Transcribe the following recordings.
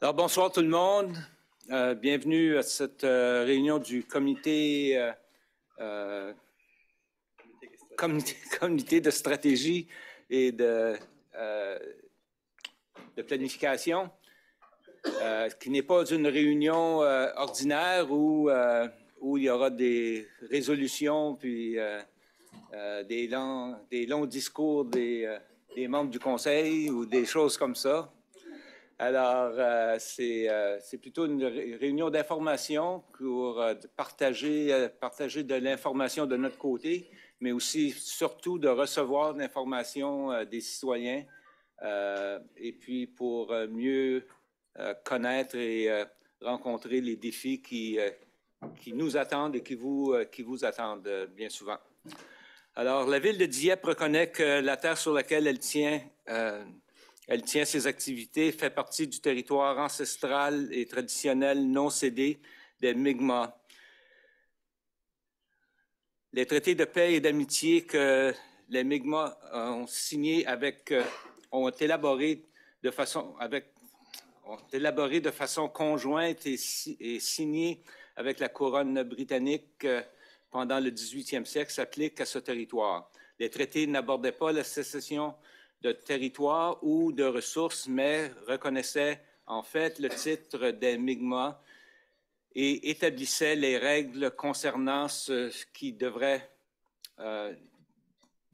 Alors, bonsoir tout le monde. Euh, bienvenue à cette euh, réunion du comité, euh, comité, de stratégie et de, de planification, qui n'est pas une réunion ordinaire où, où il y aura des résolutions puis euh, des, longs, discours euh, des, membres du Conseil ou des choses comme ça. Alors, euh, c'est plutôt une réunion d'information pour partager, partager de l'information de notre côté, mais aussi, surtout, de recevoir l'information des citoyens et puis pour mieux connaître et rencontrer les défis qui, qui nous attendent et qui vous, qui vous attendent bien souvent. Alors, la ville de Dieppe reconnaît que la terre sur laquelle elle tient, euh, elle tient ses activités fait partie du territoire ancestral et traditionnel non cédé des Mi'kmaq. Les traités de paix et d'amitié que les Mi'kmaq ont signé avec, euh, ont élaboré de façon, avec, ont élaboré de façon conjointe et, signés avec la couronne britannique. Euh, pendant le 18e siècle s'applique à ce territoire. Les traités n'abordaient pas la sécession de territoire ou de ressources, mais reconnaissaient en fait le titre des Mi'kmaq et établissaient les règles concernant ce qui devrait, euh,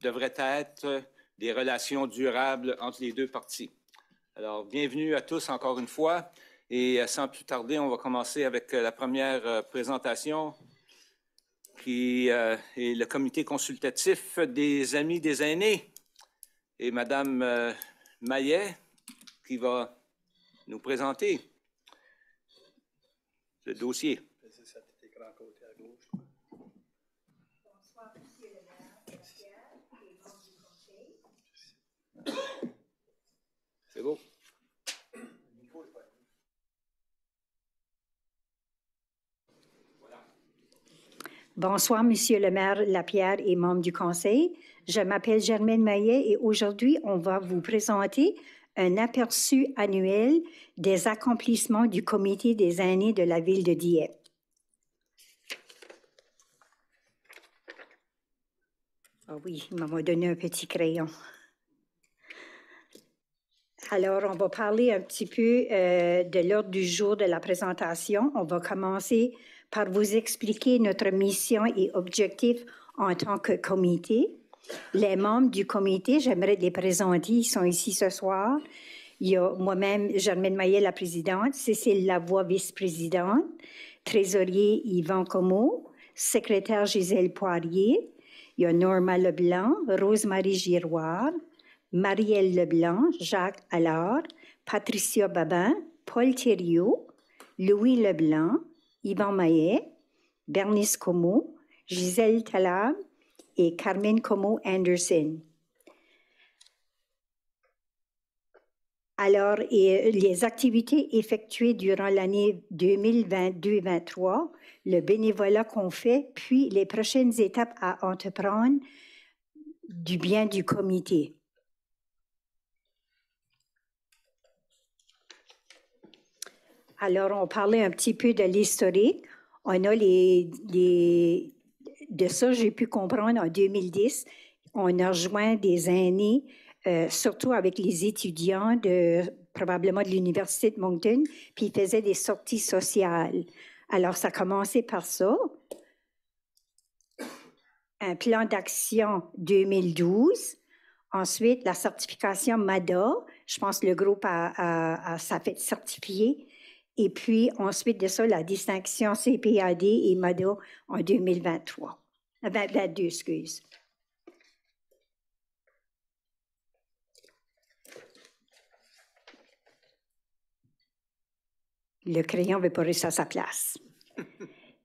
devrait être des relations durables entre les deux parties. Alors, bienvenue à tous encore une fois. Et euh, sans plus tarder, on va commencer avec euh, la première présentation qui euh, est le comité consultatif des Amis des aînés, et Madame euh, Maillet, qui va nous présenter le dossier. Bonsoir, Monsieur Bonsoir, Monsieur le maire Lapierre et membres du Conseil. Je m'appelle Germaine Maillet et aujourd'hui, on va vous présenter un aperçu annuel des accomplissements du Comité des années de la ville de Dieppe. Ah oh oui, il m'a donné un petit crayon. Alors, on va parler un petit peu euh, de l'ordre du jour de la présentation. On va commencer par vous expliquer notre mission et objectif en tant que comité. Les membres du comité, j'aimerais les présenter, ils sont ici ce soir. Il y a moi-même, Germaine Maillet, la présidente, Cécile Lavoie, vice-présidente, trésorier Yvan Como, secrétaire Gisèle Poirier, il y a Norma Leblanc, rose Giroir, Marielle Leblanc, Jacques Allard, Patricia Babin, Paul Thériault, Louis Leblanc, Yvan Maillet, Bernice Como, Gisèle Talab et Carmen Como Anderson. Alors, euh, les activités effectuées durant l'année 2022 2023 le bénévolat qu'on fait, puis les prochaines étapes à entreprendre du bien du comité. Alors, on parlait un petit peu de l'historique. On a les, les de ça, j'ai pu comprendre en 2010, on a rejoint des aînés, euh, surtout avec les étudiants probablement de l'Université de Moncton, puis ils faisaient des sorties sociales. Alors, ça a commencé par ça. Un plan d'action 2012. Ensuite, la certification MADA. Je pense que le groupe a, a, fait certifier et puis, ensuite de ça, la distinction CPAD et MADO en 2023. excuse. Le crayon veut pas rester à sa place.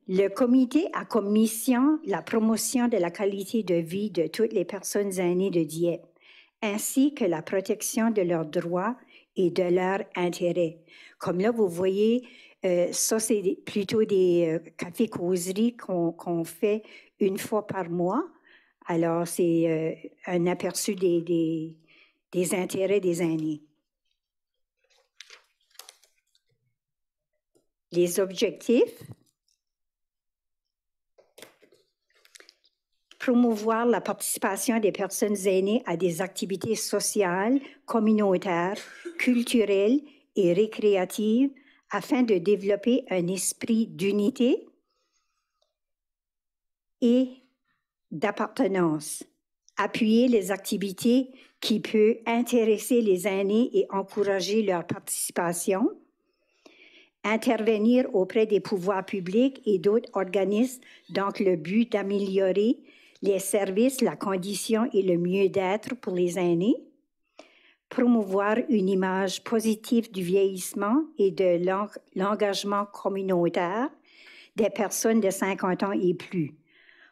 Le comité a comme mission la promotion de la qualité de vie de toutes les personnes aînées de diète, ainsi que la protection de leurs droits et de leurs intérêts. Comme là, vous voyez, euh, ça, c'est plutôt des café euh, cafés-causeries qu'on fait une fois par mois. Alors, c'est euh, un aperçu des, des, intérêts des années. Les objectifs, promouvoir la participation des personnes aînées à des activités sociales, communautaires, culturelles et récréatives afin de développer un esprit d'unité et d'appartenance. Appuyer les activités qui peuvent intéresser les aînés et encourager leur participation. Intervenir auprès des pouvoirs publics et d'autres organismes dans le but d'améliorer les services, la condition et le mieux-d'être pour les aînés, promouvoir une image positive du vieillissement et de l'engagement communautaire des personnes de 50 ans et plus.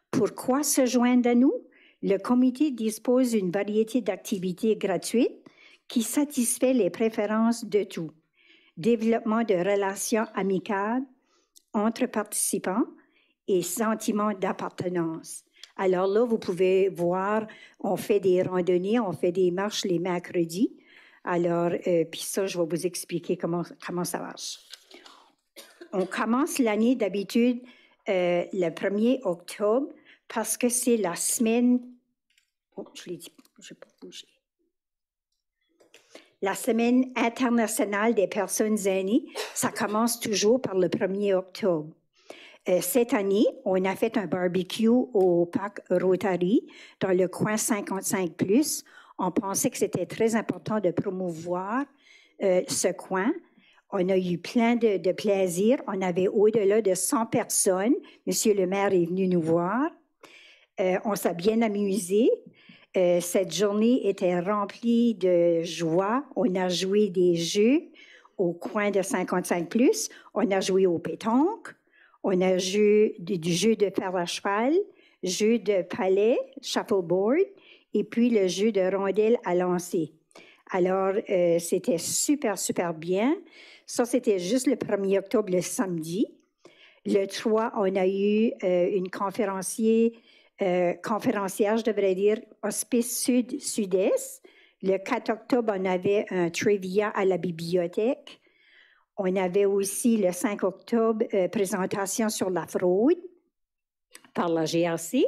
Pourquoi se joindre à nous? Le comité dispose d'une variété d'activités gratuites qui satisfait les préférences de tous. Développement de relations amicales entre participants et sentiment d'appartenance. Alors là, vous pouvez voir, on fait des randonnées, on fait des marches les mercredis. Alors, euh, puis ça, je vais vous expliquer comment, comment ça marche. On commence l'année d'habitude euh, le 1er octobre parce que c'est la semaine. Oh, je l'ai dit, je n'ai pas La semaine internationale des personnes aînées, ça commence toujours par le 1er octobre. Euh, cette année, on a fait un barbecue au parc Rotary dans le coin 55 ⁇ On pensait que c'était très important de promouvoir euh, ce coin. On a eu plein de, plaisir. On avait au-delà de 100 personnes. Monsieur le maire est venu nous voir. Euh, on s'est bien amusé. cette journée était remplie de joie. On a joué des jeux au coin de 55 ⁇ On a joué au pétanque. On a eu du jeu de fer à cheval, jeu de palais, shuffleboard, et puis le jeu de rondelle à lancer. Alors, euh, c'était super, super bien. Ça, c'était juste le 1er octobre, le samedi. Le 3, on a eu euh, une conférencier, euh, conférencière, je devrais dire, Hospice Sud-Sud-Est. Le 4 octobre, on avait un trivia à la bibliothèque. On avait aussi le 5 octobre euh, présentation sur la fraude par la GRC,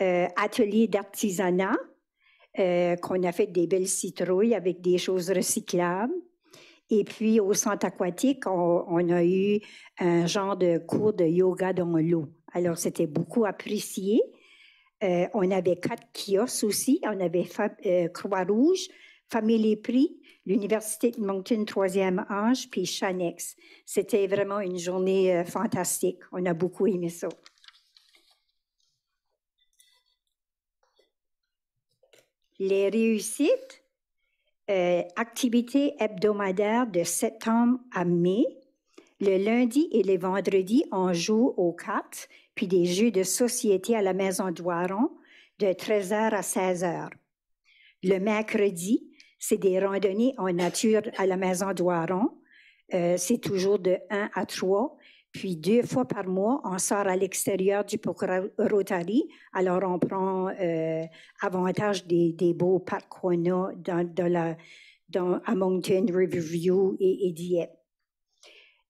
euh, atelier d'artisanat, euh, qu'on a fait des belles citrouilles avec des choses recyclables. Et puis au centre aquatique, on, a eu un genre de cours de yoga dans l'eau. Alors c'était beaucoup apprécié. on avait quatre kiosques aussi. On avait Croix-Rouge, Famille Les l'Université de Moncton, troisième Ange, puis Chanex. C'était vraiment une journée euh, fantastique. On a beaucoup aimé ça. Les réussites, euh, activités hebdomadaires de septembre à mai. Le lundi et les vendredis, on joue aux cartes, puis des jeux de société à la Maison douaron de 13h à 16h. Le mercredi, c'est des randonnées en nature à la maison d'Oiron. Euh, c'est toujours de 1 à 3. Puis deux fois par mois, on sort à l'extérieur du Rotary. Alors, on prend euh, avantage des, beaux parcs qu'on a dans, la, dans, à Riverview et, et, Dieppe.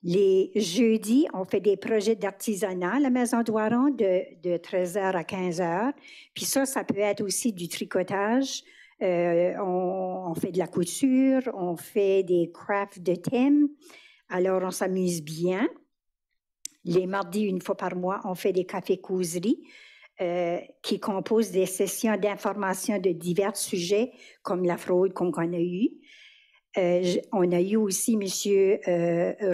Les jeudis, on fait des projets d'artisanat à la Maison d'Oiron de, de 13h à 15h. Puis ça, ça peut être aussi du tricotage, euh, on, fait de la couture, on fait des crafts de thème. Alors, on s'amuse bien. Les mardis, une fois par mois, on fait des cafés couseries euh, qui composent des sessions d'information de divers sujets, comme la fraude qu'on a eue. Euh, on a eu aussi Monsieur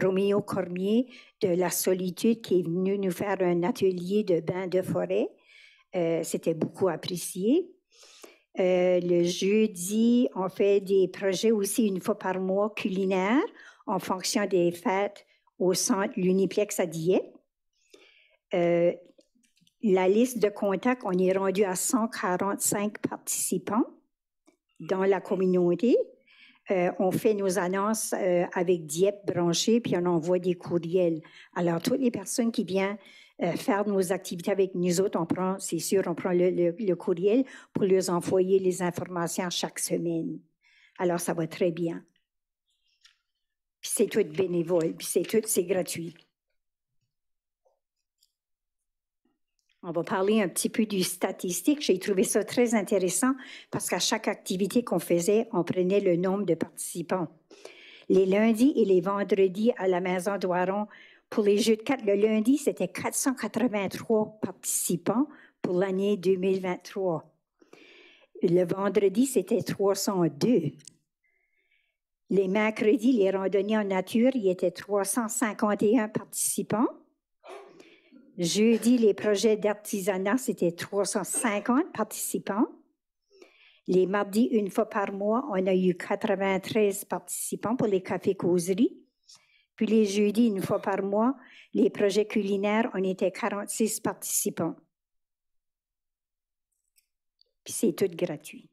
Roméo Cormier de La Solitude qui est venu nous faire un atelier de bain de forêt. C'était beaucoup apprécié. Euh, le jeudi, on fait des projets aussi une fois par mois culinaires en fonction des fêtes au centre L'Uniplex à Dieppe. Euh, la liste de contacts, on est rendu à 145 participants dans la communauté. Euh, on fait nos annonces avec Dieppe branché, puis on envoie des courriels. Alors, toutes les personnes qui viennent euh, faire nos activités avec nous autres. On prend, c'est sûr, on prend le, courriel pour leur envoyer les informations chaque semaine. Alors, ça va très bien. c'est tout bénévole, puis c'est tout, c'est gratuit. On va parler un petit peu du statistique. J'ai trouvé ça très intéressant parce qu'à chaque activité qu'on faisait, on prenait le nombre de participants. Les lundis et les vendredis à la Maison d'Oiron, pour les Jeux de cartes, le lundi, c'était 483 participants pour l'année 2023. Le vendredi, c'était 302. Les mercredis, les randonnées en nature, il y était 351 participants. Jeudi, les projets d'artisanat, c'était 350 participants. Les mardis, une fois par mois, on a eu 93 participants pour les cafés-causeries. Puis les jeudis, une fois par mois, les projets culinaires, on était 46 participants. Puis c'est tout gratuit.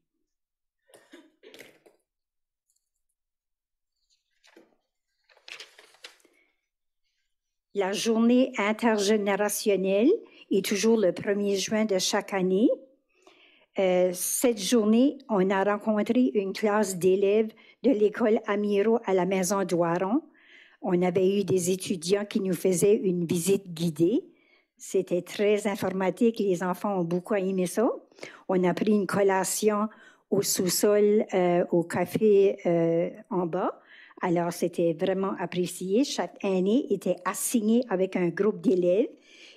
La journée intergénérationnelle est toujours le 1er juin de chaque année. Euh, cette journée, on a rencontré une classe d'élèves de l'école Amiro à la maison d'Oiron on avait eu des étudiants qui nous faisaient une visite guidée. C'était très informatique. Les enfants ont beaucoup aimé ça. On a pris une collation au sous-sol, euh, au café euh, en bas. Alors, c'était vraiment apprécié. Chaque année était assigné avec un groupe d'élèves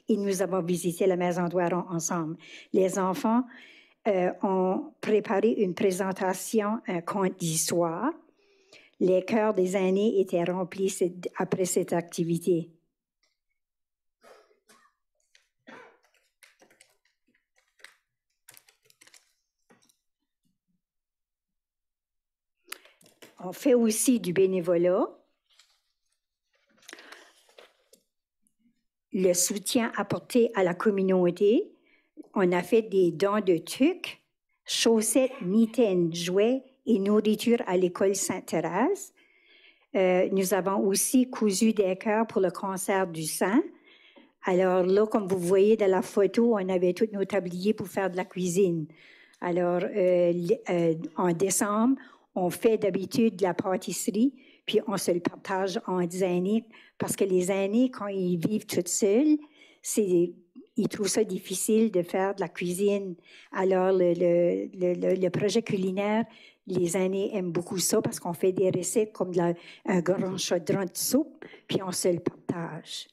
et nous avons visité la maison d'Oiron ensemble. Les enfants euh, ont préparé une présentation, un conte d'histoire les cœurs des années étaient remplis après cette activité. On fait aussi du bénévolat. le soutien apporté à la communauté. On a fait des dons de tucs, chaussettes, mitaines, jouets et nourriture à l'école Sainte-Thérèse. Euh, nous avons aussi cousu des cœurs pour le cancer du sein. Alors là, comme vous voyez dans la photo, on avait tous nos tabliers pour faire de la cuisine. Alors, euh, euh, en décembre, on fait d'habitude de la pâtisserie, puis on se le partage en aînés, parce que les aînés, quand ils vivent tout seuls, c'est ils trouvent ça difficile de faire de la cuisine. Alors, le, le, le projet culinaire, les aînés aiment beaucoup ça parce qu'on fait des recettes comme un grand chaudron de soupe, puis on se le partage.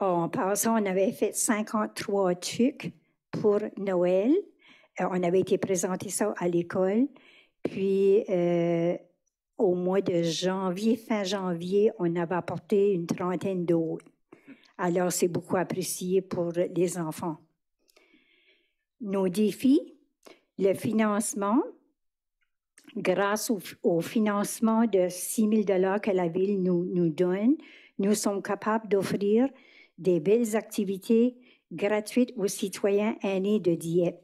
Oh, en passant, on avait fait 53 trucs pour Noël. Euh, on avait été présenté ça à l'école. Puis, euh, au mois de janvier, fin janvier, on avait apporté une trentaine d'autres. Alors, c'est beaucoup apprécié pour les enfants. Nos défis, le financement, grâce au, financement de 6 000 que la ville nous, nous donne, nous sommes capables d'offrir des belles activités gratuites aux citoyens aînés de Dieppe.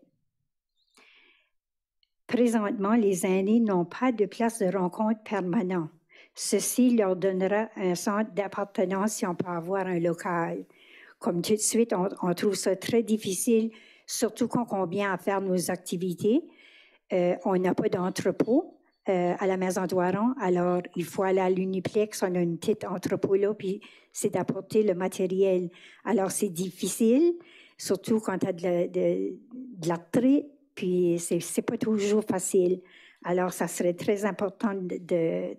Présentement, les aînés n'ont pas de place de rencontre permanente. Ceci leur donnera un centre d'appartenance si on peut avoir un local. Comme tout de suite, on, trouve ça très difficile, surtout quand on vient à faire nos activités. Euh, on n'a pas d'entrepôt euh, à la maison d'Oiron, alors il faut aller à l'Uniplex, on a une petite entrepôt là, puis c'est d'apporter le matériel. Alors c'est difficile, surtout quand tu as de, l'attrait, puis c'est, pas toujours facile. Alors, ça serait très important de,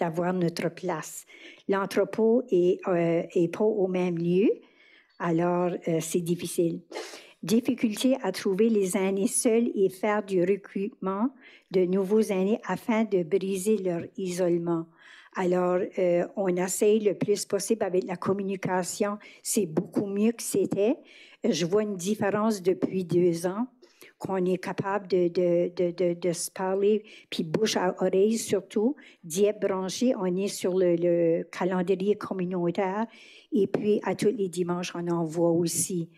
d'avoir notre place. L'entrepôt est, euh, est, pas au même lieu, alors euh, c'est difficile. Difficulté à trouver les années seuls et faire du recrutement de nouveaux années afin de briser leur isolement. Alors, euh, on essaye le plus possible avec la communication. C'est beaucoup mieux que c'était. Je vois une différence depuis deux ans qu'on est capable de, se parler, puis bouche à oreille surtout. Dieppe branché, on est sur le, calendrier communautaire. Et puis, à tous les dimanches, on envoie aussi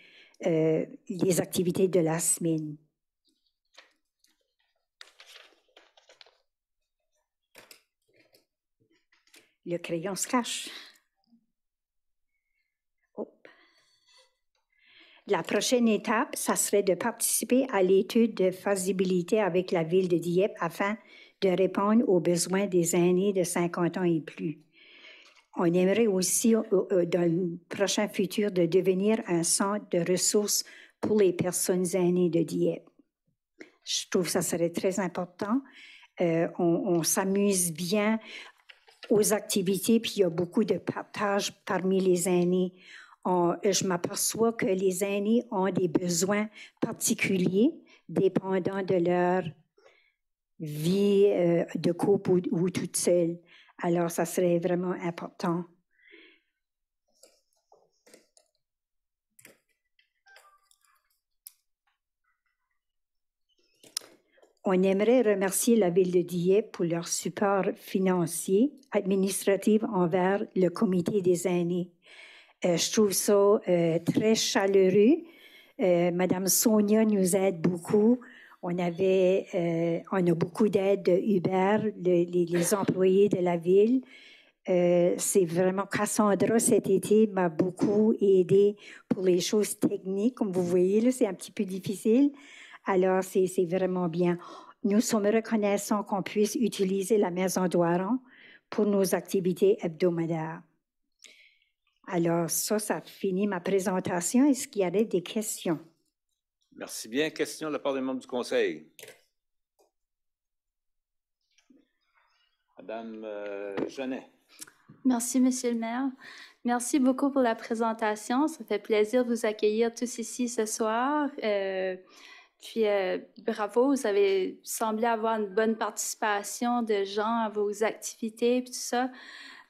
euh, les activités de la semaine. Le crayon se cache. La prochaine étape, ça serait de participer à l'étude de faisabilité avec la ville de Dieppe afin de répondre aux besoins des aînés de 50 ans et plus. On aimerait aussi, euh, euh, dans le prochain futur, de devenir un centre de ressources pour les personnes aînées de Dieppe. Je trouve que ça serait très important. Euh, on, on s'amuse bien aux activités, puis il y a beaucoup de partage parmi les aînés. Euh, je m'aperçois que les aînés ont des besoins particuliers dépendant de leur vie euh, de couple ou, ou, toute seule. Alors, ça serait vraiment important. On aimerait remercier la Ville de Dieppe pour leur support financier administratif envers le comité des aînés. Euh, je trouve ça euh, très chaleureux. Euh, Madame Sonia nous aide beaucoup. On avait, on a beaucoup d'aide de Uber, les, employés de la ville. c'est vraiment Cassandra cet été m'a beaucoup aidé pour les choses techniques. Comme vous voyez, c'est un petit peu difficile. Alors, c'est vraiment bien. Nous sommes reconnaissants qu'on puisse utiliser la maison d'Oiron pour nos activités hebdomadaires. Alors, ça, ça finit ma présentation. Est-ce qu'il y avait des questions? Merci bien. Question de la part des membres du Conseil. Madame euh, Jeunet. Merci, Monsieur le maire. Merci beaucoup pour la présentation. Ça fait plaisir de vous accueillir tous ici ce soir. Euh, puis euh, bravo, vous avez semblé avoir une bonne participation de gens à vos activités, et tout ça.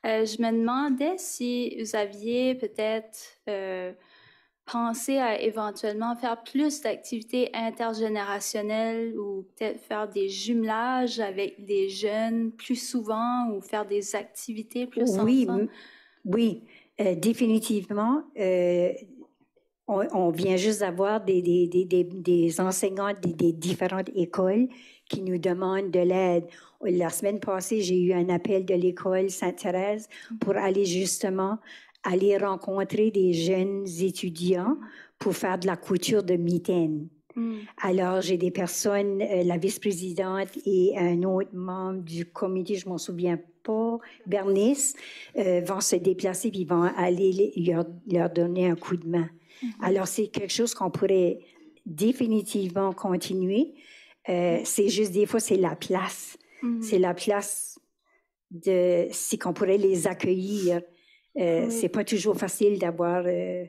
Euh, je me demandais si vous aviez peut-être euh, pensé à éventuellement faire plus d'activités intergénérationnelles ou peut-être faire des jumelages avec des jeunes plus souvent ou faire des activités plus souvent. Oui, euh, définitivement. On, vient juste d'avoir des, des, enseignants des, différentes écoles qui nous demandent de l'aide. La semaine passée, j'ai eu un appel de l'école Sainte-Thérèse pour aller justement aller rencontrer des jeunes étudiants pour faire de la couture de mitaine hmm. Alors, j'ai des personnes, euh, la vice-présidente et un autre membre du comité, je m'en souviens pas, Bernice, euh, vont se déplacer et vont aller leur, leur, donner un coup de main. Hmm. Alors, c'est quelque chose qu'on pourrait définitivement continuer euh, mm. c'est juste des fois, c'est la place. C'est mm. la place de si qu'on pourrait les accueillir. Euh, ah C'est pas toujours facile d'avoir. Euh,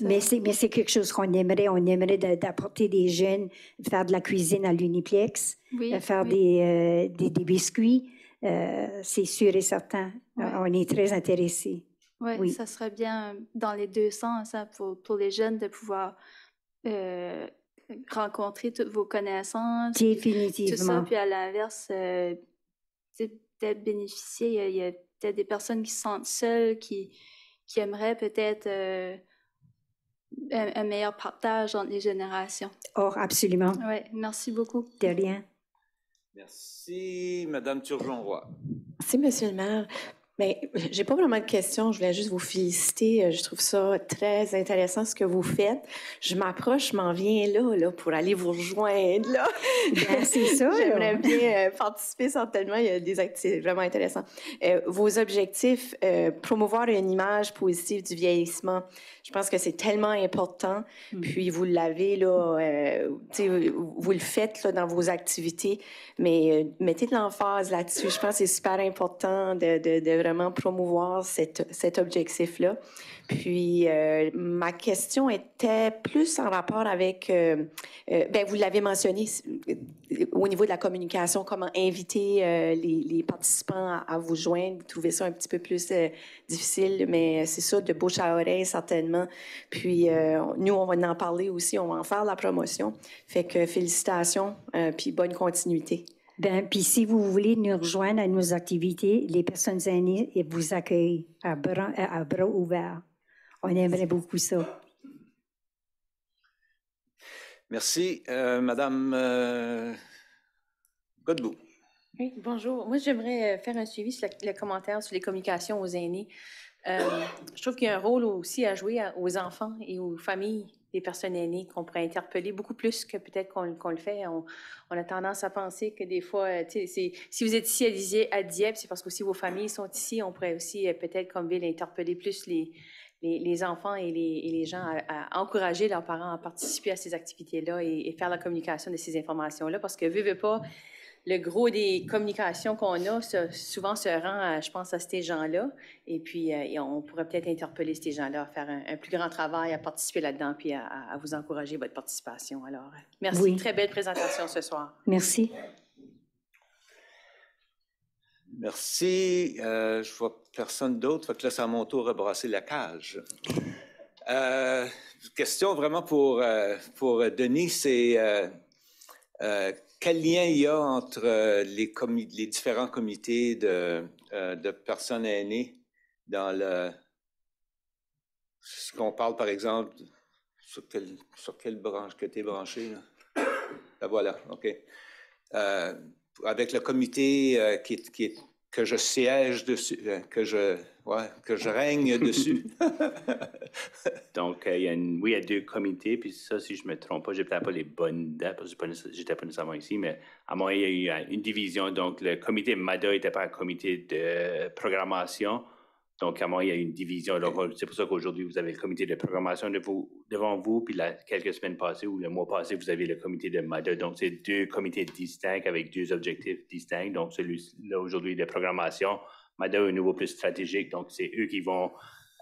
mais c'est mais c'est quelque chose qu'on aimerait. On aimerait d'apporter des jeunes, faire de la cuisine à l'uniplex, euh, faire Des, des, biscuits. c'est sûr et certain. On est très intéressés. oui, ça serait bien dans les deux sens hein, pour, pour les jeunes de pouvoir rencontrer toutes vos connaissances. Définitivement. Tout ça, puis à l'inverse, euh, peut-être bénéficier, il y a, peut-être des personnes qui se sentent seules, qui, aimeraient peut-être euh, un, meilleur partage entre les générations. Or, oh, absolument. Oui, merci beaucoup. De rien. Merci, Madame Turgeon-Roy. Merci, Monsieur le maire. Mais j'ai pas vraiment de questions. Je voulais juste vous féliciter. Euh, je trouve ça très intéressant ce que vous faites. Je m'approche, je m'en viens là, là, pour aller vous rejoindre là. Ben, c'est ça. J'aimerais bien euh, participer certainement. Il y a des activités vraiment intéressantes. Euh, vos objectifs promouvoir une image positive du vieillissement. Je pense que c'est tellement important. Mm. Puis vous l'avez là, vous le faites là dans vos activités. Mais mettez de l'emphase là-dessus. Je pense que c'est super important de, de, de vraiment promouvoir cet objectif-là. Puis euh, ma question était plus en rapport avec, euh, euh, ben, vous l'avez mentionné au niveau de la communication, comment inviter les, participants à, à, vous joindre. Vous trouvez ça un petit peu plus difficile, mais c'est ça, de bouche à oreille certainement. Puis nous, on va en parler aussi, on va en faire la promotion. Fait que félicitations, puis bonne continuité. Ben, puis si vous voulez nous rejoindre à nos activités, les personnes aînées vous accueillent à bras, ouverts. On aimerait beaucoup ça. Merci. Euh, madame euh, Godbout. Oui, bonjour. Moi, j'aimerais euh, faire un suivi sur le, commentaire sur les communications aux aînés. je trouve qu'il y a un rôle aussi à jouer aux enfants et aux familles personnes aînées qu'on pourrait interpeller beaucoup plus que peut-être qu'on le fait. On, a tendance à penser que des fois, euh, si vous êtes ici à, Dieppe, c'est parce que si vos familles sont ici, on pourrait aussi euh, peut-être comme ville interpeller plus les, les, enfants et les, les gens à, encourager leurs parents à participer à ces activités-là et, et, faire la communication de ces informations-là parce que, vivez pas, le gros des communications qu'on a souvent se rend, euh, je pense, à ces gens-là. Et puis, euh, on pourrait peut-être interpeller ces gens-là à faire un, plus grand travail, à participer là-dedans, puis à, vous encourager votre participation. Alors, merci. Très belle présentation ce soir. Merci. Merci. Euh, je vois personne d'autre. Fait que là, c'est à mon tour de brasser la cage. Euh, question vraiment pour, euh, pour Denis, c'est quel lien il y a entre euh, les, les différents comités euh, de, personnes aînées dans le ce qu'on parle par exemple sur, sur quelle branche que tu es branché là? Ben, voilà ok euh, avec le comité qui, qui, est, que je siège dessus, euh, que je, ouais, que je règne dessus. Donc, euh, il y a oui, il y a deux comités, puis ça, si je ne me trompe pas, n'ai peut-être pas les bonnes dates, parce que je n'étais pas nécessairement ici, mais à moi, il y a eu euh, une division. Donc, le comité MADA n'était pas un comité de programmation. Donc, à il y a une division C'est pour ça qu'aujourd'hui, vous avez le comité de programmation de vous, devant vous, puis la quelques semaines passées ou le mois passé, vous avez le comité de MADA. Donc, c'est deux comités distincts avec deux objectifs distincts. Donc, celui-là aujourd'hui de programmation, MADA un niveau plus stratégique. Donc, c'est eux qui vont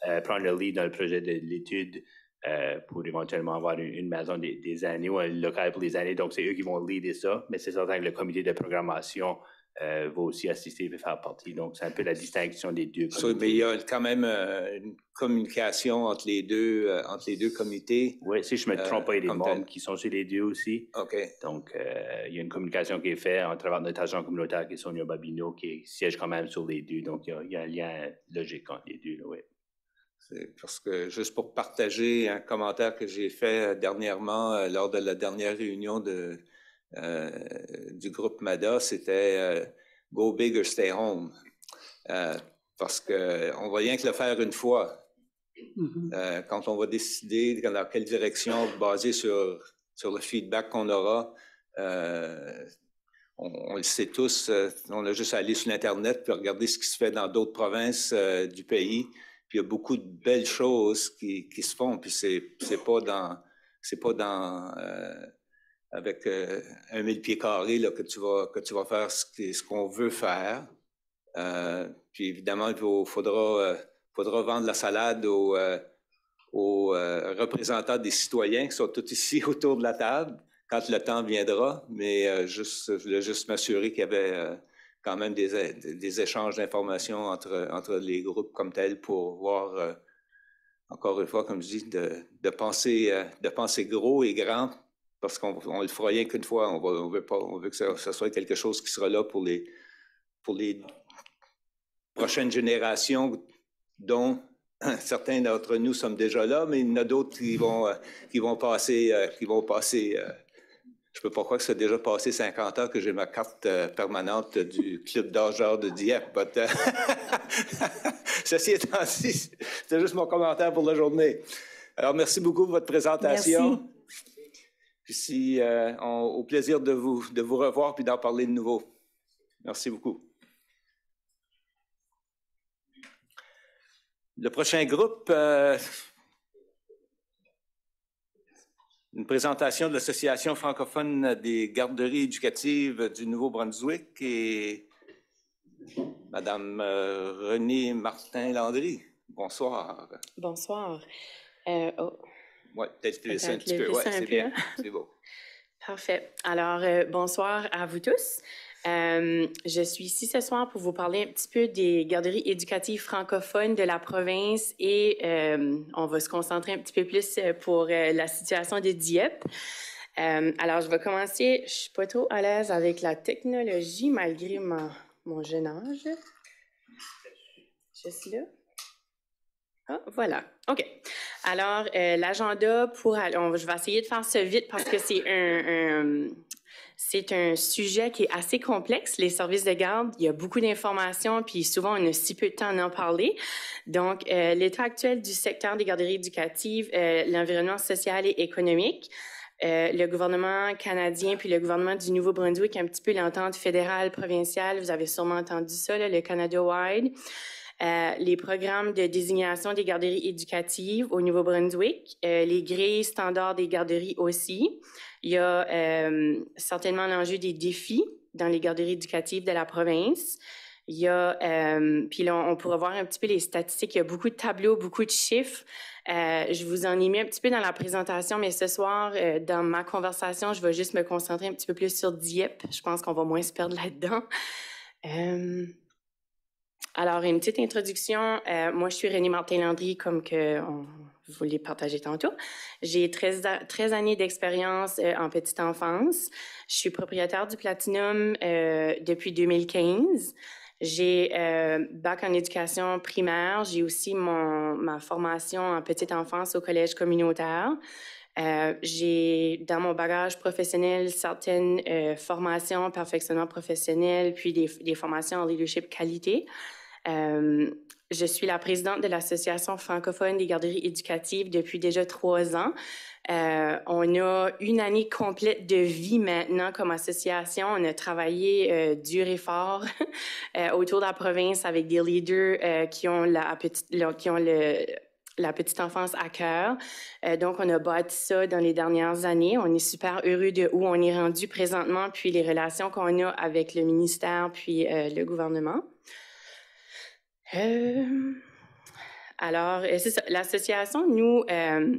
euh, prendre le lead dans le projet de l'étude euh, pour éventuellement avoir une, maison des, des, années ou un local pour les années. Donc, c'est eux qui vont leader ça. Mais c'est certain que le comité de programmation euh, va aussi assister et faire partie. Donc, c'est un peu la distinction des deux. il y a quand même euh, une communication entre les deux, euh, entre les deux comités. Oui, si je me trompe pas, il y a des membres qui sont chez les deux aussi. OK. Donc, il y a une communication qui est faite en travers notre agent communautaire qui est Sonia Babino, qui siège quand même sur les deux. Donc, il y a, un lien logique entre les deux, oui. C'est parce que juste pour partager un commentaire que j'ai fait dernièrement lors de la dernière réunion de, euh, du groupe MADA, c'était euh, Go Big or Stay Home. Euh, parce qu'on va rien que le faire une fois. Mm-hmm. quand on va décider dans quelle direction, basé sur, sur le feedback qu'on aura, on, le sait tous, on a juste à aller sur Internet puis regarder ce qui se fait dans d'autres provinces du pays. Puis il y a beaucoup de belles choses qui, qui se font, puis c'est, pas dans, c'est pas dans, avec euh, un mille pieds carrés que, tu vas, que tu vas faire ce, qu'on veut faire. Euh, puis évidemment, il faudra, euh, faudra vendre la salade aux, représentants des citoyens qui sont tous ici autour de la table quand le temps viendra. Mais je voulais juste m'assurer qu'il y avait quand même des, des échanges d'informations entre, entre les groupes comme tels pour voir, encore une fois, comme je dis, de, de penser, de penser gros et grand parce qu'on ne le fera rien qu'une fois. On, veut pas, on veut que ça, soit quelque chose qui sera là pour les, pour les prochaines générations dont certains d'entre nous sommes déjà là, mais il y en a d'autres qui vont, euh, qui vont passer, euh, qui vont passer euh, je peux pas croire que ça a déjà passé 50 ans que j'ai ma carte permanente du club d'argent de Dieppe. Ceci étant dit, c'est juste mon commentaire pour la journée. Alors, merci beaucoup pour votre présentation. Merci. Puis si, euh, au plaisir de vous, de vous revoir puis d'en parler de nouveau. Merci beaucoup. Le prochain groupe, euh, une présentation de l'Association francophone des garderies éducatives du Nouveau-Brunswick et Madame René euh, Renée Martin-Landry. Bonsoir. Bonsoir. Oh. Oui, peut-être lever ça un petit peu. oui, c'est bien. C'est beau. Parfait. Alors, euh, bonsoir à vous tous. Euh, je suis ici ce soir pour vous parler un petit peu des garderies éducatives francophones de la province et euh, on va se concentrer un petit peu plus pour la situation de Dieppe. alors, je vais commencer. Je suis pas trop à l'aise avec la technologie malgré mon jeune âge. Je suis là. Ah, voilà. OK. Alors, euh, l'agenda pour... je vais essayer de faire ça vite parce que c'est un, c'est un sujet qui est assez complexe, les services de garde. Il y a beaucoup d'informations, puis souvent, on a si peu de temps à en parler. Donc, euh, l'état actuel du secteur des garderies éducatives, euh, l'environnement social et économique, le gouvernement canadien puis le gouvernement du Nouveau-Brunswick, un petit peu l'entente fédérale, provinciale, vous avez sûrement entendu ça, le Canada-wide. Euh, les programmes de désignation des garderies éducatives au Nouveau-Brunswick, euh, les grilles standards des garderies aussi. Il y a euh, certainement l'enjeu des défis dans les garderies éducatives de la province. Il y a, puis là, on pourra voir un petit peu les statistiques. Il y a beaucoup de tableaux, beaucoup de chiffres. je vous en ai mis un petit peu dans la présentation, mais ce soir, dans ma conversation, je vais juste me concentrer un petit peu plus sur Dieppe. Je pense qu'on va moins se perdre là-dedans. Alors, une petite introduction. Euh, moi, je suis Renée Martin-Landry, comme que on vous partager tantôt. J'ai 13, années d'expérience euh, en petite enfance. Je suis propriétaire du Platinum euh, depuis 2015. J'ai euh, bac en éducation primaire. J'ai aussi mon, ma formation en petite enfance au collège communautaire. j'ai dans mon bagage professionnel certaines formations, perfectionnement professionnel, puis des, des, formations en leadership qualité. Euh, je suis la présidente de l'Association francophone des garderies éducatives depuis déjà trois ans. Euh, on a une année complète de vie maintenant comme association. On a travaillé euh, dur et fort autour de la province avec des leaders qui ont la petite, qui ont le la petite enfance à cœur. donc, on a bâti ça dans les dernières années. On est super heureux de où on est rendu présentement, puis les relations qu'on a avec le ministère, puis le gouvernement. Euh, alors, euh, L'association, nous, euh,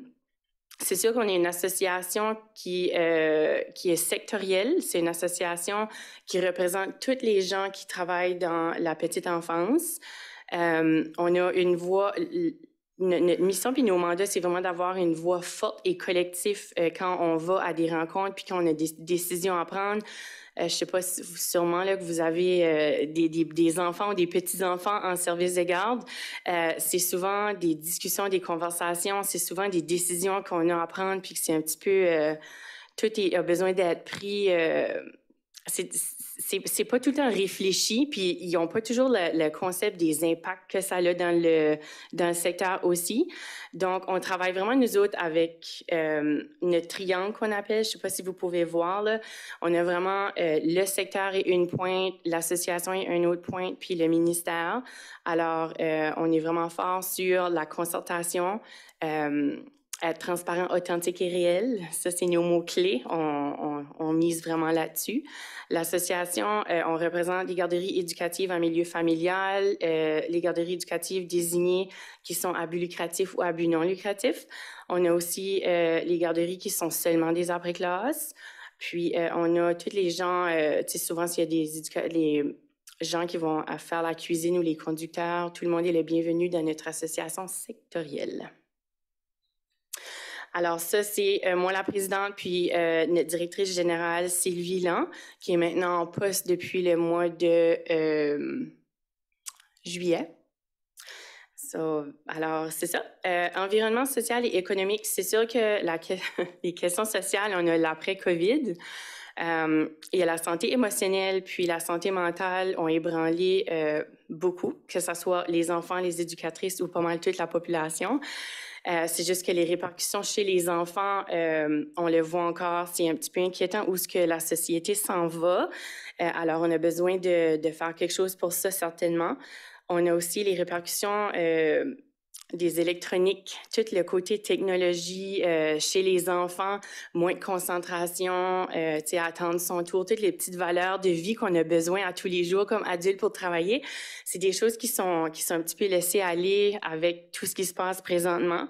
c'est sûr qu'on est une association qui, qui est sectorielle. C'est une association qui représente toutes les gens qui travaillent dans la petite enfance. on a une voix, notre mission puis nos mandats, c'est vraiment d'avoir une voix forte et collective quand on va à des rencontres puis qu'on a des décisions à prendre. Je euh, je sais pas si sûrement là, que vous avez euh, des, enfants ou des petits-enfants en service de garde. Euh, c'est souvent des discussions, des conversations, c'est souvent des décisions qu'on a à prendre, puis que c'est un petit peu... tout a besoin d'être pris... c'est c'est pas tout le temps réfléchi, puis ils n'ont pas toujours le, concept des impacts que ça a dans le, dans le secteur aussi. Donc, on travaille vraiment, nous autres, avec euh, notre triangle qu'on appelle, je sais pas si vous pouvez voir, là. on a vraiment euh, le secteur et une pointe, l'association et un autre pointe, puis le ministère. Alors, euh, on est vraiment fort sur la concertation, être transparent, authentique et réel. Ça, c'est nos mots-clés. On, mise vraiment là-dessus. L'association, euh, on représente les garderies éducatives en milieu familial, euh, les garderies éducatives désignées qui sont à but lucratif ou à but non lucratif. On a aussi euh, les garderies qui sont seulement des après-classes. Puis, on a tous les gens, tu sais, souvent, s'il y a des les gens qui vont à faire la cuisine ou les conducteurs, tout le monde est le bienvenu dans notre association sectorielle. Alors ça, c'est euh, moi la présidente, puis euh, notre directrice générale, Sylvie Lan, qui est maintenant en poste depuis le mois de euh, juillet. alors, c'est ça. environnement social et économique, c'est sûr que les questions sociales, on a l'après-COVID. il y a la santé émotionnelle, puis la santé mentale ont ébranlé beaucoup, que ce soit les enfants, les éducatrices ou pas mal toute la population. Euh, c'est juste que les répercussions chez les enfants, euh, on le voit encore, c'est un petit peu inquiétant où ce que la société s'en va. Euh, alors, on a besoin de, de, faire quelque chose pour ça, certainement. On a aussi les répercussions des électroniques, tout le côté technologie euh, chez les enfants, moins de concentration, euh, attendre son tour, toutes les petites valeurs de vie qu'on a besoin à tous les jours comme adultes pour travailler, c'est des choses qui sont qui sont un petit peu laissées aller avec tout ce qui se passe présentement.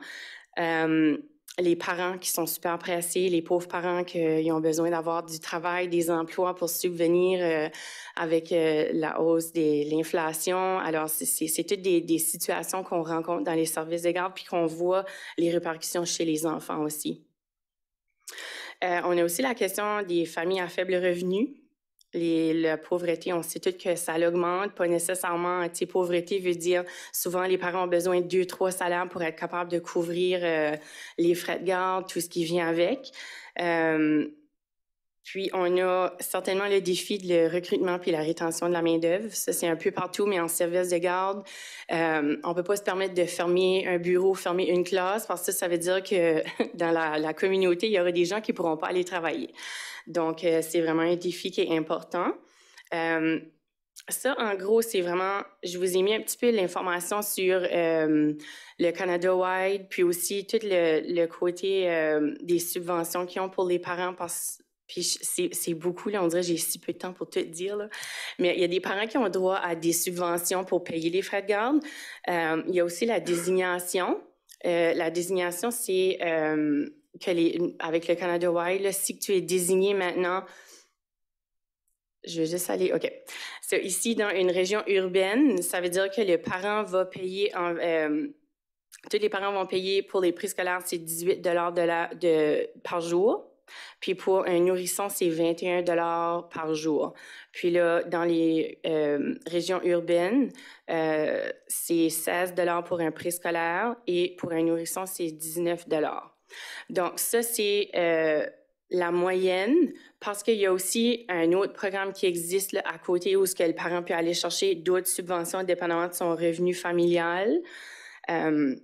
Euh, les parents qui sont super pressés, les pauvres parents qui euh, ont besoin d'avoir du travail, des emplois pour subvenir euh, avec euh, la hausse de l'inflation. Alors, c'est toutes des, des situations qu'on rencontre dans les services de garde, puis qu'on voit les répercussions chez les enfants aussi. Euh, on a aussi la question des familles à faible revenu les, la pauvreté, on sait tout que ça l'augmente, pas nécessairement, tu pauvreté veut dire souvent les parents ont besoin de deux, trois salaires pour être capables de couvrir euh, les frais de garde, tout ce qui vient avec. Euh, puis on a certainement le défi de le recrutement puis la rétention de la main d'œuvre. Ça c'est un peu partout, mais en service de garde, euh, on peut pas se permettre de fermer un bureau, fermer une classe parce que ça veut dire que dans la, communauté il y aura des gens qui pourront pas aller travailler. Donc, euh, c'est vraiment un défi qui est important. Euh, ça, en gros, c'est vraiment, je vous ai mis un petit peu l'information sur euh, le Canada-wide, puis aussi tout le, côté des subventions qu'ils ont pour les parents, parce, puis c'est beaucoup, là, on dirait j'ai si peu de temps pour tout dire, là. mais il y a des parents qui ont droit à des subventions pour payer les frais de garde. il y a aussi la désignation. la désignation, c'est avec le Canada Wild, si tu es désigné maintenant, je vais juste aller, OK. ici, dans une région urbaine, ça veut dire que les parents va payer, en, euh, tous les parents vont payer pour les prix scolaires, c'est 18 de de, par jour. Puis pour un nourrisson, c'est 21 dollars par jour. Puis là, dans les euh, régions urbaines, euh, c'est 16 dollars pour un prix scolaire et pour un nourrisson, c'est 19 dollars. Donc, ça, c'est euh, la moyenne, parce qu'il y a aussi un autre programme qui existe à côté où ce que le parent peut aller chercher d'autres subventions indépendamment de son revenu familial. Euh,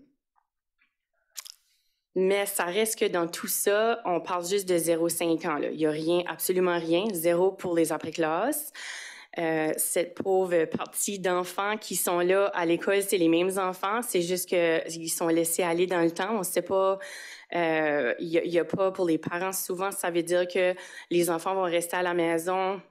mais ça reste que dans tout ça, on parle juste de 0,5 ans. Il n'y a rien, absolument rien, zéro pour les après-classes. Euh, cette pauvre partie d'enfants qui sont là à l'école, c'est les mêmes enfants, c'est juste qu'ils sont laissés aller dans le temps. On ne sait pas il euh, a pas pour les parents souvent, ça veut dire que les enfants vont rester à la maison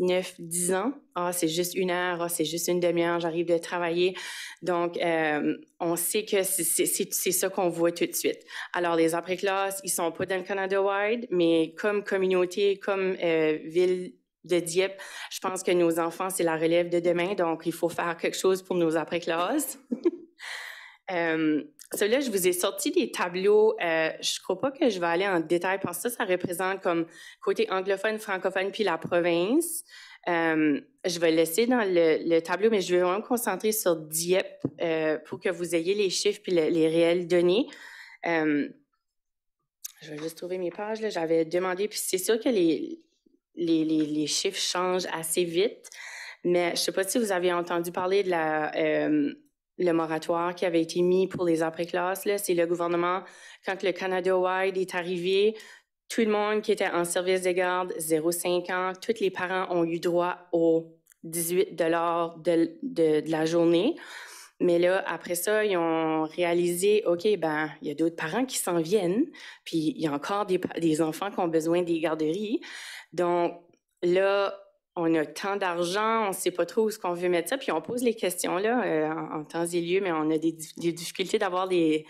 9, 10 ans. Ah, c'est juste une heure, ah, c'est juste une demi-heure, j'arrive de travailler. Donc, euh, on sait que c'est ça qu'on voit tout de suite. Alors, les après-classes, ils sont pas dans le Canada-wide, mais comme communauté, comme euh, ville de Dieppe, je pense que nos enfants, c'est la relève de demain. Donc, il faut faire quelque chose pour nos après-classes. euh, celui-là, je vous ai sorti des tableaux. Je euh, je crois pas que je vais aller en détail parce que ça, représente comme côté anglophone, francophone, puis la province. Euh, je vais laisser dans le, tableau, mais je vais vraiment me concentrer sur Dieppe euh, pour que vous ayez les chiffres puis les réelles données. je vais juste trouver mes pages. J'avais demandé, puis c'est sûr que les, les, les, chiffres changent assez vite, mais je ne sais pas si vous avez entendu parler de la le moratoire qui avait été mis pour les après-classes. C'est le gouvernement, quand le Canada-wide est arrivé, tout le monde qui était en service de garde, 0,5 ans, tous les parents ont eu droit aux 18 dollars de, de, de, la journée. Mais là, après ça, ils ont réalisé, OK, ben, il y a d'autres parents qui s'en viennent, puis il y a encore des, des enfants qui ont besoin des garderies. Donc, là, on a tant d'argent, on ne sait pas trop où ce qu'on veut mettre ça, puis on pose les questions là euh, en, temps et lieu, mais on a des, difficultés d'avoir des,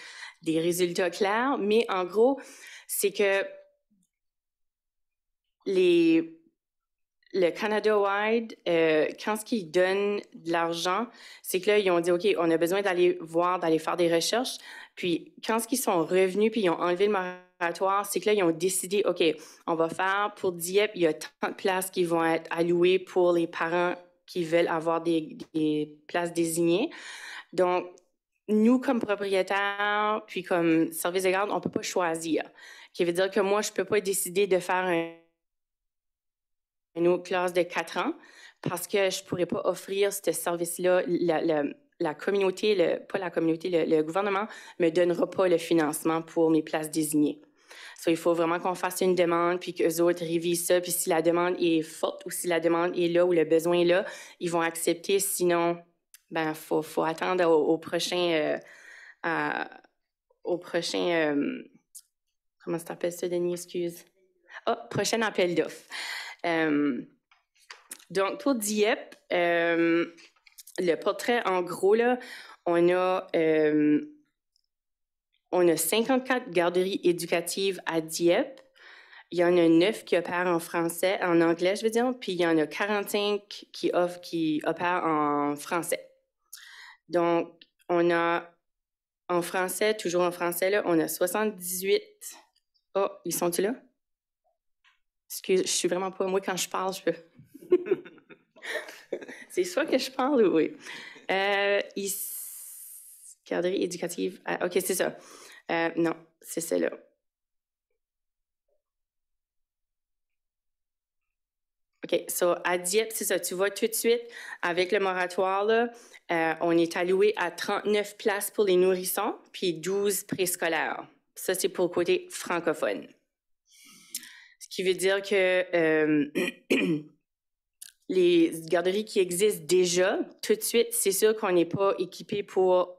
résultats clairs. Mais en gros, c'est que les le Canada Wide, euh, quand ce qu'ils donnent de l'argent, c'est que là ils ont dit ok, on a besoin d'aller voir, d'aller faire des recherches. Puis quand ce qu'ils sont revenus, puis ils ont enlevé le marché, c'est que là, ils ont décidé, OK, on va faire pour Dieppe, il y a tant de places qui vont être allouées pour les parents qui veulent avoir des, places désignées. Donc, nous, comme propriétaires, puis comme service de garde, on ne peut pas choisir. Ce qui veut dire que moi, je ne peux pas décider de faire un, une autre classe de quatre ans parce que je ne pourrais pas offrir ce service-là, la communauté, le, pas la communauté, le, gouvernement ne me donnera pas le financement pour mes places désignées. il faut vraiment qu'on fasse une demande, puis qu'eux autres révisent ça. Puis si la demande est forte ou si la demande est là ou le besoin est là, ils vont accepter. Sinon, ben faut, attendre au, prochain... au prochain... Euh, euh, comment ça s'appelle ça, Denis? Excuse. Ah, prochain appel d'offres. Euh, donc, pour Dieppe le portrait, en gros, là, on a, euh, on a 54 garderies éducatives à Dieppe. Il y en a 9 qui opèrent en français, en anglais, je veux dire, puis il y en a 45 qui, offrent, qui opèrent en français. Donc, on a en français, toujours en français, là, on a 78. Oh, ils sont-ils là? Excuse, je suis vraiment pas. Moi, quand je parle, je peux. C'est ça que je parle, oui. Euh, garderie éducative. OK, c'est ça. Euh, non, c'est celle-là. OK, so à Dieppe, c'est ça. Tu vois tout de suite, avec le moratoire, là, euh, on est alloué à 39 places pour les nourrissons, puis 12 préscolaires. Ça, c'est pour le côté francophone. Ce qui veut dire que euh, les garderies qui existent déjà, tout de suite, c'est sûr qu'on n'est pas équipé pour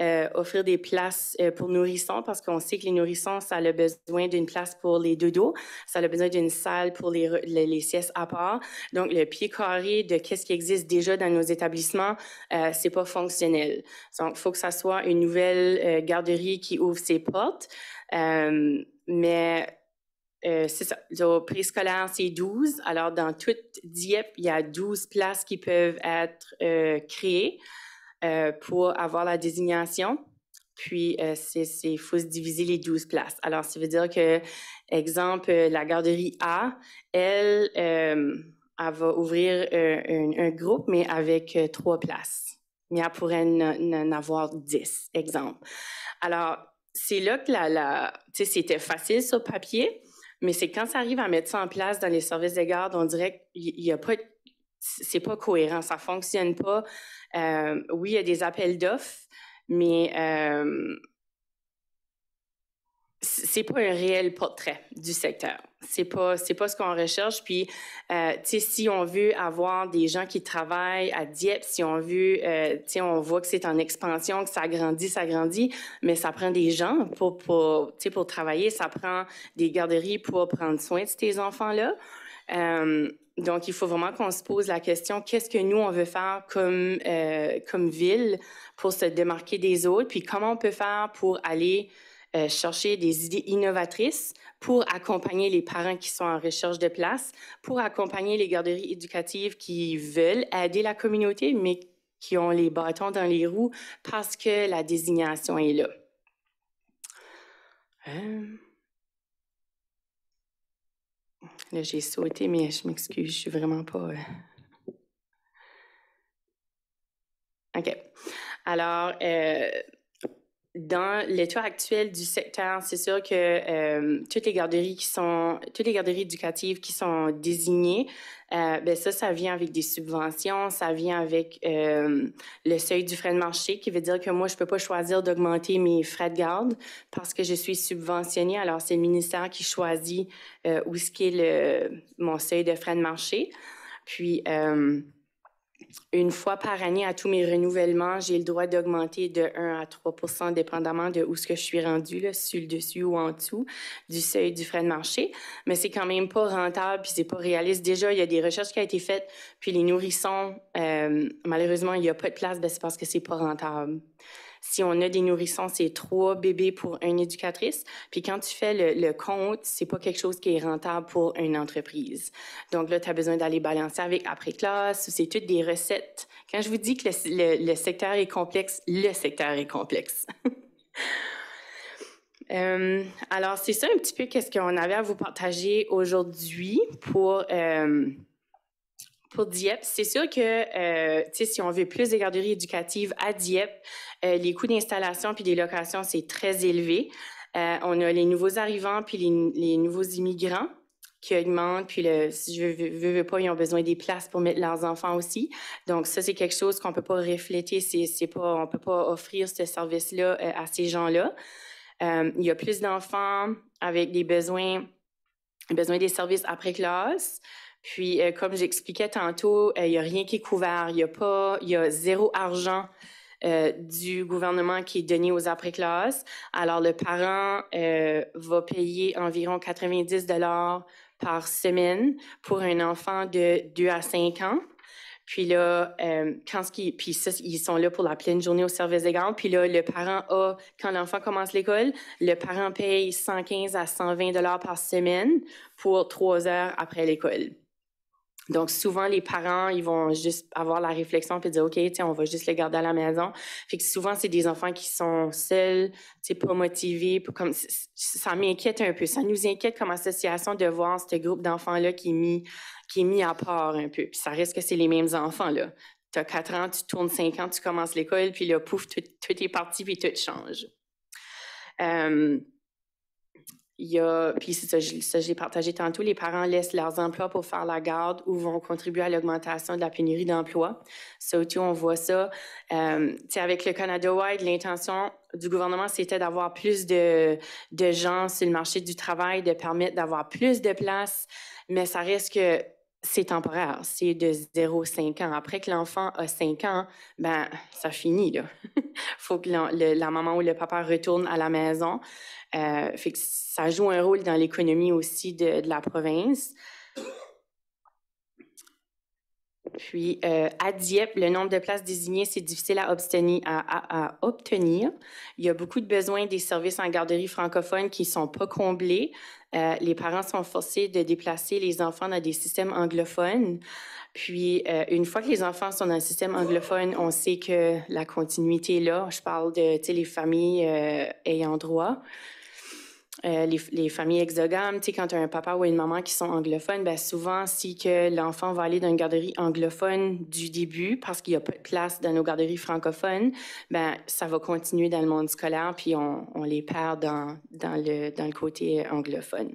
euh, offrir des places euh, pour nourrissons parce qu'on sait que les nourrissons, ça a besoin d'une place pour les dodos, ça a besoin d'une salle pour les, les, à part. Donc, le pied carré de qu'est-ce qui existe déjà dans nos établissements, euh, c'est pas fonctionnel. Donc, il faut que ça soit une nouvelle garderie qui ouvre ses portes. mais euh, c'est ça. préscolaire, c'est 12. Alors, dans toute Dieppe, il y a 12 places qui peuvent être euh, créées euh, pour avoir la désignation. Puis, il faut se diviser les 12 places. Alors, ça veut dire que, exemple, la garderie A, elle, elle va ouvrir un, groupe, mais avec trois places. Mais elle pourrait en avoir 10, exemple. Alors, c'est là que la, sais, c'était facile sur papier, mais c'est quand ça arrive à mettre ça en place dans les services de garde, on dirait qu'il n'y a pas, c'est pas cohérent, ça fonctionne pas. Euh, oui, il y a des appels d'offres, mais euh, c'est pas un réel portrait du secteur. C'est pas c'est pas ce qu'on recherche. Puis, euh, si on veut avoir des gens qui travaillent à Dieppe, si on veut, euh, on voit que c'est en expansion, que ça grandit, ça grandit, mais ça prend des gens pour pour pour travailler, ça prend des garderies pour prendre soin de ces enfants là. Euh, donc, il faut vraiment qu'on se pose la question qu'est-ce que nous on veut faire comme euh, comme ville pour se démarquer des autres, puis comment on peut faire pour aller euh, chercher des idées innovatrices pour accompagner les parents qui sont en recherche de place, pour accompagner les garderies éducatives qui veulent aider la communauté, mais qui ont les bâtons dans les roues parce que la désignation est là. Euh, là, j'ai sauté, mais je m'excuse, je suis vraiment pas. Euh, OK. Alors, dans l'état actuel du secteur, c'est sûr que euh, toutes les garderies qui sont, toutes les garderies éducatives qui sont désignées, euh, ben ça, ça vient avec des subventions, ça vient avec euh, le seuil du frais de marché, qui veut dire que moi, je peux pas choisir d'augmenter mes frais de garde parce que je suis subventionnée. Alors, c'est le ministère qui choisit où ce le, mon seuil de frais de marché. Puis une fois par année à tous mes renouvellements, j'ai le droit d'augmenter de 1 à 3 dépendamment de où ce que je suis rendu, sur le dessus ou en dessous du seuil du frais de marché. Mais c'est quand même pas rentable, puis c'est pas réaliste. Déjà, il y a des recherches qui ont été faites, puis les nourrissons, euh, malheureusement, il n'y a pas de place, parce que c'est pas rentable. Si on a des nourrissons, c'est trois bébés pour une éducatrice. Puis quand tu fais le, compte, compte, c'est pas quelque chose qui est rentable pour une entreprise. Donc là, tu as besoin d'aller balancer avec après-classe, c'est toutes des recettes. Quand je vous dis que le, secteur est complexe, le secteur est complexe. Euh, alors, c'est ça un petit peu qu'est-ce qu'on avait à vous partager aujourd'hui pour euh, pour Dieppe, c'est sûr que euh, si on veut plus de garderies éducatives à Dieppe, euh, les coûts d'installation puis des locations, c'est très élevé. Euh, on a les nouveaux arrivants puis les, nouveaux immigrants qui augmentent, puis le, si je veux, veux, pas, ils ont besoin des places pour mettre leurs enfants aussi. Donc ça, c'est quelque chose qu'on peut pas refléter, c'est pas, on peut pas offrir ce service-là à ces gens-là. il y a plus d'enfants avec des besoins, besoins des services après classe. Puis, euh, comme j'expliquais tantôt, il euh, n'y a rien qui est couvert. Il n'y a pas, il y a zéro argent euh, du gouvernement qui est donné aux après-classes. Alors, le parent va payer environ 90 dollars par semaine pour un enfant de 2 à 5 ans. Puis là, quand ce qui, puis ils sont là pour la pleine journée au service des grands, Puis là, le parent a, quand l'enfant commence l'école, le parent paye 115 à 120 dollars par semaine pour trois heures après l'école. Donc, souvent, les parents, ils vont juste avoir la réflexion puis dire, OK, on va juste le garder à la maison. Fait que souvent, c'est des enfants qui sont seuls, pas motivés. Pas comme, ça m'inquiète un peu. Ça nous inquiète comme association de voir ce groupe d'enfants-là qui est mis qui est mis à part un peu. Puis ça risque que c'est les mêmes enfants, là. Tu as 4 ans, tu tournes 5 ans, tu commences l'école, puis là, pouf, tout, tout est parti, puis tout change. Euh, puis ça, ça, partagé tantôt, les parents laissent leurs emplois pour faire la garde ou vont contribuer à l'augmentation de la pénurie d'emplois. Ça on voit ça. Euh, avec le Canada-wide, l'intention du gouvernement, c'était d'avoir plus de, de gens sur le marché du travail, de permettre d'avoir plus de places, mais ça risque… que c'est temporaire, c'est de 0 5 ans. Après que l'enfant a 5 ans, ben ça finit là. Faut que la, maman ou le papa retourne à la maison. Euh, ça joue un rôle dans l'économie aussi de, de la province. Puis euh, à Dieppe, le nombre de places désignées, c'est difficile à obtenir, à, obtenir, Il y a beaucoup de besoins des services en garderie francophone qui ne sont pas comblés. Euh, les parents sont forcés de déplacer les enfants dans des systèmes anglophones. Puis, euh, une fois que les enfants sont dans un système anglophone, on sait que la continuité est là. Je parle de les familles ayant droit. Euh, les, familles exogames, tu sais, quand tu as un papa ou une maman qui sont anglophones, ben souvent, si que l'enfant va aller dans une garderie anglophone du début, parce qu'il n'y a pas de place dans nos garderies francophones, ben ça va continuer dans le monde scolaire, puis on, les perd dans, le, dans le côté euh, anglophone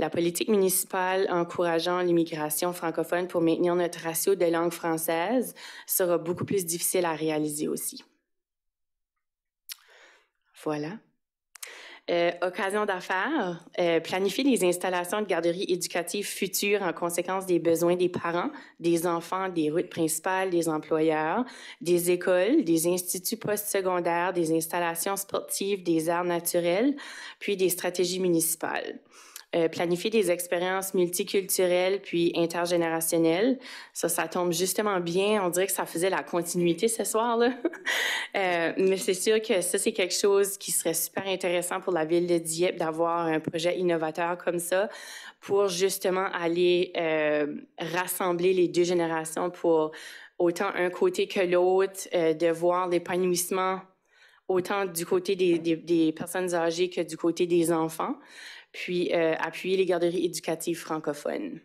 la politique municipale encourageant l'immigration francophone pour maintenir notre ratio de langue française sera beaucoup plus difficile à réaliser aussi. Voilà. Euh, occasion d'affaires, euh, planifier les installations de garderies éducatives futures en conséquence des besoins des parents, des enfants, des routes principales, des employeurs, des écoles, des instituts postsecondaires, des installations sportives, des arts naturels, puis des stratégies municipales. Euh, planifier des expériences multiculturelles puis intergénérationnelles. Ça, ça tombe justement bien. On dirait que ça faisait la continuité ce soir-là. Euh, mais c'est sûr que ça, c'est quelque chose qui serait super intéressant pour la ville de Dieppe d'avoir un projet innovateur comme ça pour justement aller euh, rassembler les deux générations pour autant un côté que l'autre, de voir l'épanouissement autant du côté des, des, personnes âgées que du côté des enfants puis euh, appuyer les garderies éducatives francophones.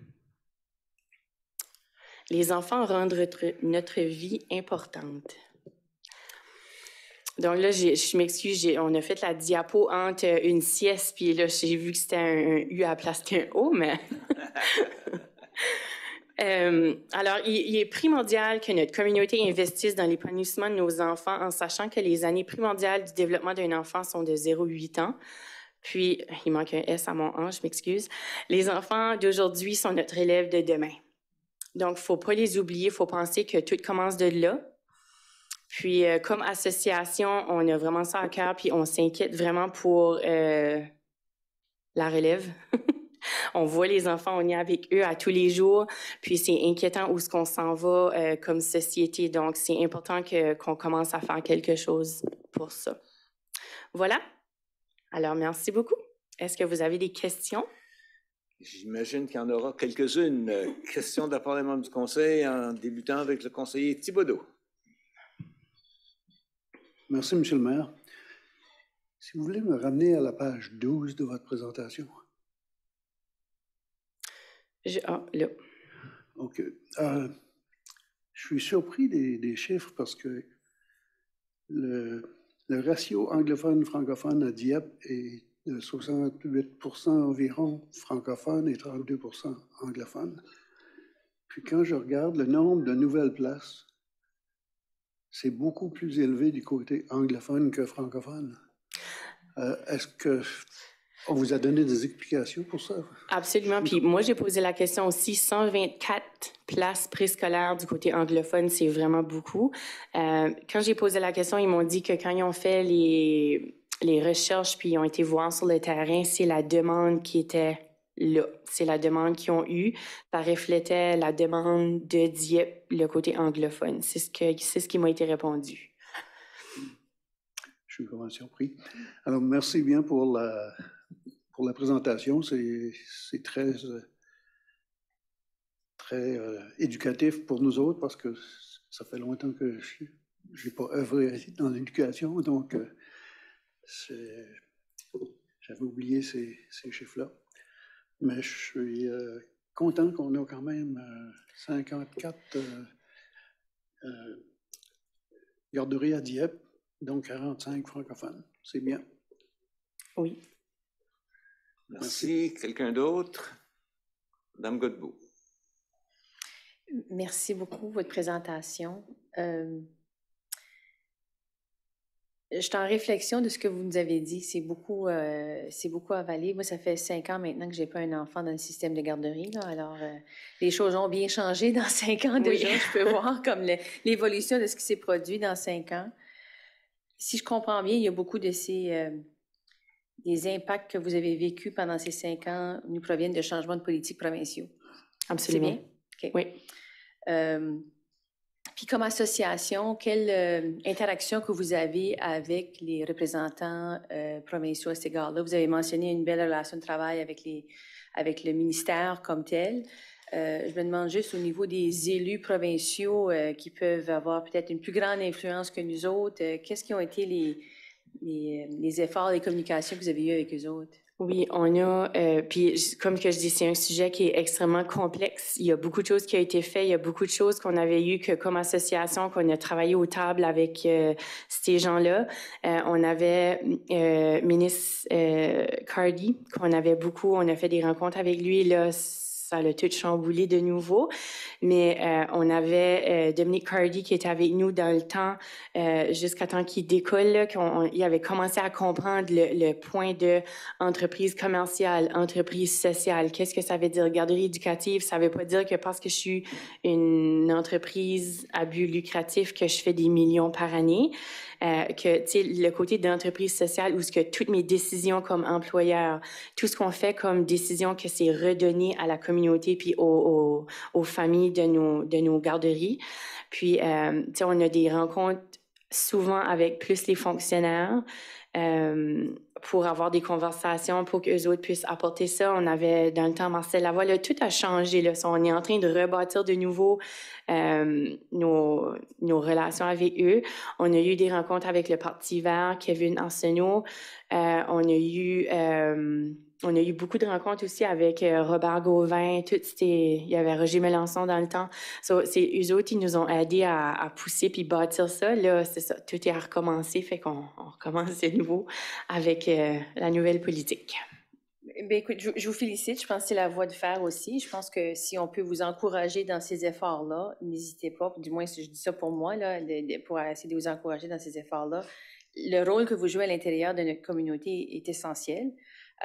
Les enfants rendent notre vie importante. Donc là, je m'excuse, on a fait la diapo entre une sieste, puis là, j'ai vu que c'était un, U à la place d'un O, mais... Euh, alors, il, est primordial que notre communauté investisse dans l'épanouissement de nos enfants en sachant que les années primordiales du développement d'un enfant sont de 0 8 ans. Puis, il manque un S à mon an, je m'excuse. Les enfants d'aujourd'hui sont notre élève de demain. Donc, faut pas les oublier, faut penser que tout commence de là. Puis, euh, comme association, on a vraiment ça à cœur, puis on s'inquiète vraiment pour euh, la relève. on voit les enfants, on est avec eux à tous les jours, puis c'est inquiétant où ce qu'on s'en va euh, comme société. Donc, c'est important qu'on commence à faire quelque chose pour ça. Voilà. Alors, merci beaucoup. Est-ce que vous avez des questions? J'imagine qu'il y en aura quelques-unes. Euh, question de la des membres du Conseil, en débutant avec le conseiller Thibodeau. Merci, Monsieur le maire. Si vous voulez me ramener à la page 12 de votre présentation. Je, ah, là. OK. Euh, je suis surpris des chiffres parce que le, le ratio anglophone-francophone à Dieppe est de 68 environ francophone et 32 anglophone. Puis quand je regarde le nombre de nouvelles places, c'est beaucoup plus élevé du côté anglophone que francophone. Euh, est-ce que on vous a donné des explications pour ça? Absolument. Puis moi, j'ai posé la question aussi, 124 places préscolaires du côté anglophone, c'est vraiment beaucoup. Euh, quand j'ai posé la question, ils m'ont dit que quand ils ont fait les, les recherches, puis ils ont été voir sur le terrain, c'est la demande qui était là. C'est la demande qu'ils ont eue. Ça reflétait la demande de Dieppe, le côté anglophone. C'est ce, que, ce qui m'a été répondu. Je suis vraiment surpris. Alors, merci bien pour la, la présentation. C'est très, très euh, éducatif pour nous autres parce que ça fait longtemps que je n'ai pas œuvré dans l'éducation, donc euh, j'avais oublié ces, chiffres-là. Mais je suis euh, content qu'on ait quand même 54 garderies à Dieppe, donc 45 francophones. C'est bien. Oui. Merci. Quelqu'un d'autre Madame Godbout. Merci beaucoup pour votre présentation. Euh, je suis en réflexion de ce que vous nous avez dit. C'est beaucoup, euh, c'est beaucoup avalé. Moi, ça fait cinq ans maintenant que j'ai pas un enfant dans le système de garderie. Là. Alors, euh, les choses ont bien changé dans cinq ans déjà. Je peux voir comme l'évolution de ce qui s'est produit dans cinq ans. Si je comprends bien, il y a beaucoup de ces euh, les impacts que vous avez vécus pendant ces cinq ans nous proviennent de changements de politique provinciaux. Absolument. Bien? Oui. Euh, puis comme association, quelle euh, interaction que vous avez avec les représentants euh, provinciaux à cet égard-là? Vous avez mentionné une belle relation de travail avec, les, avec le ministère comme tel. je me demande juste au niveau des élus provinciaux qui peuvent avoir peut-être une plus grande influence que nous autres, qu'est-ce qui ont été les, les, efforts, les communications que vous avez eues avec eux autres? Oui, on a, euh, puis comme que je dis, c'est un sujet qui est extrêmement complexe. Il y a beaucoup de choses qui ont été faites, il y a beaucoup de choses qu'on avait eues que comme association, qu'on a travaillé aux tables avec euh, ces gens-là. Euh, on avait ministre Cardi, qu'on avait beaucoup, on a fait des rencontres avec lui là ça a tout chamboulé de nouveau. Mais euh, on avait euh, Dominique Cardi qui était avec nous dans le temps euh, jusqu'à temps qu'il décolle, qu'il avait commencé à comprendre le, point de entreprise commerciale, entreprise sociale. Qu'est-ce que ça veut dire? Garderie éducative, ça ne veut pas dire que parce que je suis une entreprise à but lucratif que je fais des millions par année. Euh, que le côté d'entreprise sociale où ce que toutes mes décisions comme employeur, tout ce qu'on fait comme décision que c'est redonné à la communauté puis aux, familles de nos, de nos garderies. Puis, euh, on a des rencontres souvent avec plus les fonctionnaires. Euh, pour avoir des conversations, pour qu'eux autres puissent apporter ça. On avait, dans le temps, Marcel Lavoie, tout a changé. Là. On est en train de rebâtir de nouveau euh, nos, nos relations avec eux. On a eu des rencontres avec le Parti vert, Kevin Arsenault. Euh, on a eu... Euh, on a eu beaucoup de rencontres aussi avec euh, Robert Gauvin, tout, il y avait Roger Mélenchon dans le temps. c'est eux autres qui nous ont aidés à, pousser puis bâtir ça. Là, c'est ça, tout est à recommencer, fait qu'on recommence de nouveau avec euh, la nouvelle politique. Eh écoute, je, vous félicite. Je pense que c'est la voie de faire aussi. Je pense que si on peut vous encourager dans ces efforts-là, n'hésitez pas. Du moins, je dis ça pour moi, là, pour essayer de vous encourager dans ces efforts-là. Le rôle que vous jouez à l'intérieur de notre communauté est essentiel.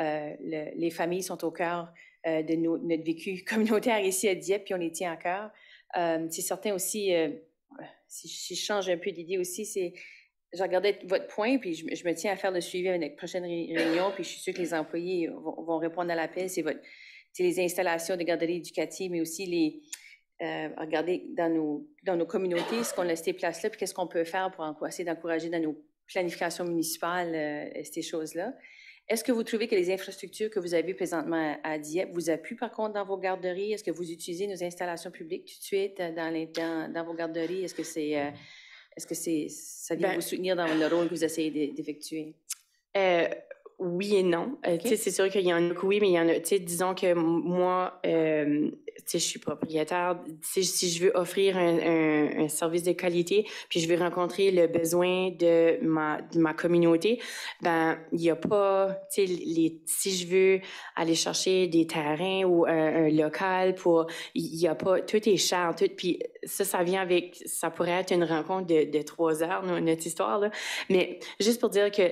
Euh, les familles sont au cœur euh, de notre vécu communautaire ici à Dieppe, puis on les tient à cœur. Euh, c'est certain aussi, si, je change un peu d'idée aussi, c'est je regardais votre point, puis je, me tiens à faire le suivi à une prochaine réunion, puis je suis sûre que les employés vont, répondre à l'appel. C'est c'est les installations de garderies éducatives, mais aussi les regarder dans nos dans nos communautés ce qu'on a ces places là, puis qu'est-ce qu'on peut faire pour essayer d'encourager dans nos planifications municipales ces choses là. Est-ce que vous trouvez que les infrastructures que vous avez présentement à Dieppe vous appuient par contre dans vos garderies? Est-ce que vous utilisez nos installations publiques tout de suite euh, dans, vos garderies? Est-ce que c'est euh, est-ce que c'est ça vient ben vous soutenir dans le rôle que vous essayez d'effectuer? Euh, oui et non. Euh, c'est sûr qu'il y en a que oui, mais il y en a. Disons que moi, euh, je suis propriétaire. si je veux offrir un, service de qualité, puis je veux rencontrer le besoin de ma, de ma communauté, ben il n'y a pas. Les, si je veux aller chercher des terrains ou un, local pour. Il n'y a pas. Tout est cher. Tout, puis ça, ça vient avec. Ça pourrait être une rencontre de, trois heures, notre histoire. Là. Mais juste pour dire que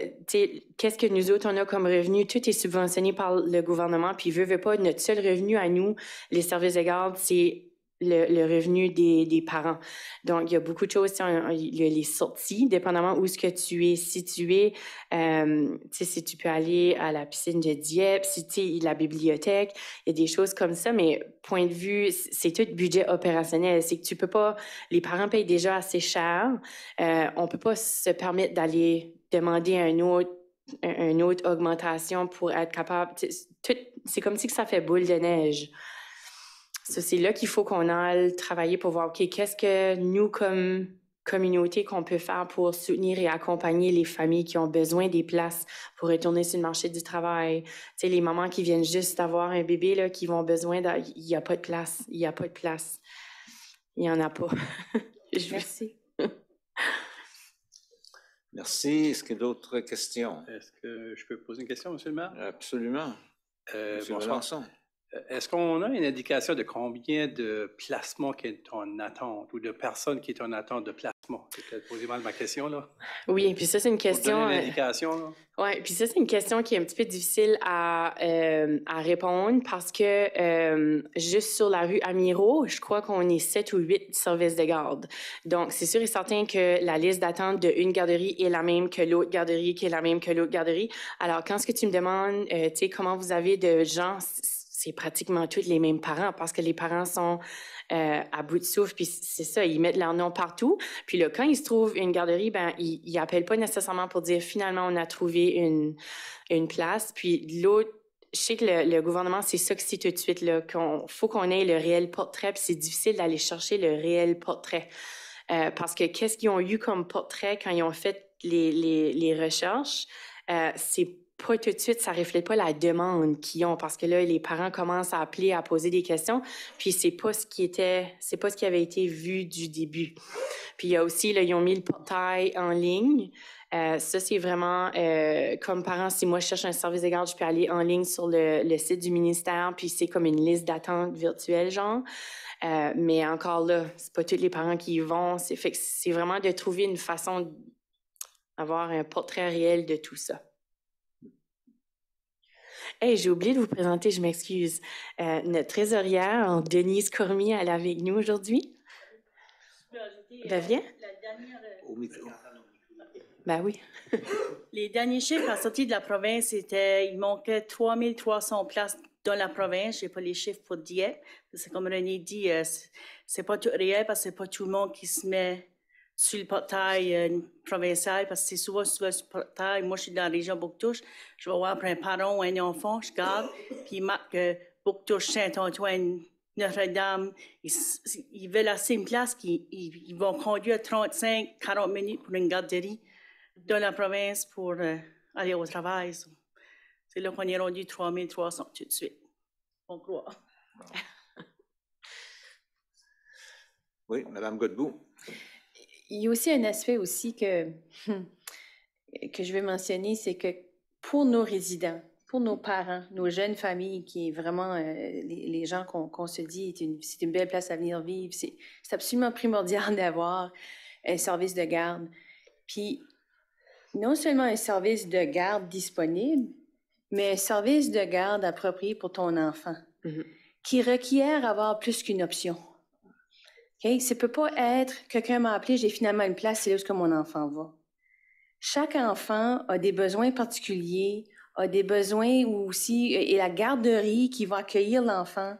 qu'est-ce que nous autres, on a comme revenu, tout est subventionné par le gouvernement, puis veut, veut pas, notre seul revenu à nous, les services de garde, c'est le, revenu des, parents. Donc, il y a beaucoup de choses. Il y a les sorties, dépendamment où ce que tu es situé. Euh, si tu peux aller à la piscine de Dieppe, si tu la bibliothèque, il y a des choses comme ça. Mais point de vue, c'est tout budget opérationnel. C'est que tu peux pas... Les parents payent déjà assez cher. Euh, on peut pas se permettre d'aller demander à un autre une autre augmentation pour être capable. C'est comme si que ça fait boule de neige. c'est là qu'il faut qu'on aille travailler pour voir, OK, qu'est-ce que nous, comme communauté, qu'on peut faire pour soutenir et accompagner les familles qui ont besoin des places pour retourner sur le marché du travail. Tu sais, les mamans qui viennent juste avoir un bébé, là, qui vont besoin Il n'y a pas de place. Il n'y a pas de place. Il n'y en a pas. Je... Merci. Merci. Est-ce qu'il y a d'autres questions? Est-ce que je peux poser une question, M. le maire? Absolument. Euh, bonsoir. Euh, est-ce qu'on a une indication de combien de placements qui est en attente ou de personnes qui sont en attente de placement? mal ma question, là. Oui, puis ça, c'est une question. Euh, oui, puis ça, c'est une question qui est un petit peu difficile à, euh, à répondre parce que euh, juste sur la rue Amiro, je crois qu'on est sept ou huit services de garde. Donc, c'est sûr et certain que la liste d'attente d'une garderie est la même que l'autre garderie, qui est la même que l'autre garderie. Alors, quand ce que tu me demandes, tu sais, comment vous avez de gens, c'est pratiquement tous les mêmes parents parce que les parents sont euh, à bout de souffle. Puis c'est ça, ils mettent leur nom partout. Puis là, quand ils se trouvent une garderie, ben ils, ils appellent pas nécessairement pour dire finalement on a trouvé une une place. Puis l'autre je sais que le, gouvernement, c'est ça que c'est tout de suite, là, qu'on, faut qu'on ait le réel portrait, puis c'est difficile d'aller chercher le réel portrait. Euh, parce que qu'est-ce qu'ils ont eu comme portrait quand ils ont fait les, les, les recherches, euh, c'est pas tout de suite, ça reflète pas la demande qu'ils ont parce que là les parents commencent à appeler, à poser des questions, puis c'est pas ce qui était, c'est pas ce qui avait été vu du début. Puis il y a aussi là, ils ont mis le portail en ligne. Euh, ça c'est vraiment euh, comme parent, si moi je cherche un service de garde, je peux aller en ligne sur le, site du ministère, puis c'est comme une liste d'attente virtuelle genre. Euh, mais encore là, c'est pas tous les parents qui y vont. C'est c'est vraiment de trouver une façon d'avoir un portrait réel de tout ça. Hey, j'ai oublié de vous présenter, je m'excuse. Euh, notre trésorière, Denise Cormier, elle est avec nous aujourd'hui. Ben, viens. Euh, ben oui. Les derniers chiffres à sortir de la province étaient, il manquait 3300 places dans la province. Je n'ai pas les chiffres pour dire. C'est comme René dit, euh, c'est pas tout réel parce que c'est pas tout le monde qui se met sur le portail euh, provincial, parce que c'est souvent sur le portail, moi je suis dans la région Bouctouche, je vais voir après un ou un enfant, je garde, puis il marque euh, Bouctouche, Saint-Antoine, Notre-Dame, ils, veulent la une place qu'ils ils, vont conduire 35, 40 minutes pour une garderie dans la province pour euh, aller au travail. C'est là qu'on est rendu 3300 tout de suite, on croit. Oui, Madame Godbout il y a aussi un aspect aussi que, hmm, que je vais mentionner, c'est que pour nos résidents, pour nos parents, nos jeunes familles, qui est vraiment euh, les, gens qu'on se dit, c'est une, belle place à venir vivre, c'est absolument primordial d'avoir un service de garde. Puis, non seulement un service de garde disponible, mais un service de garde approprié pour ton enfant, mmh qui requiert avoir plus qu'une option. Okay? Ça ne peut pas être que quelqu'un m'a appelé, j'ai finalement une place, c'est là où mon enfant va. Chaque enfant a des besoins particuliers, a des besoins aussi, et la garderie qui va accueillir l'enfant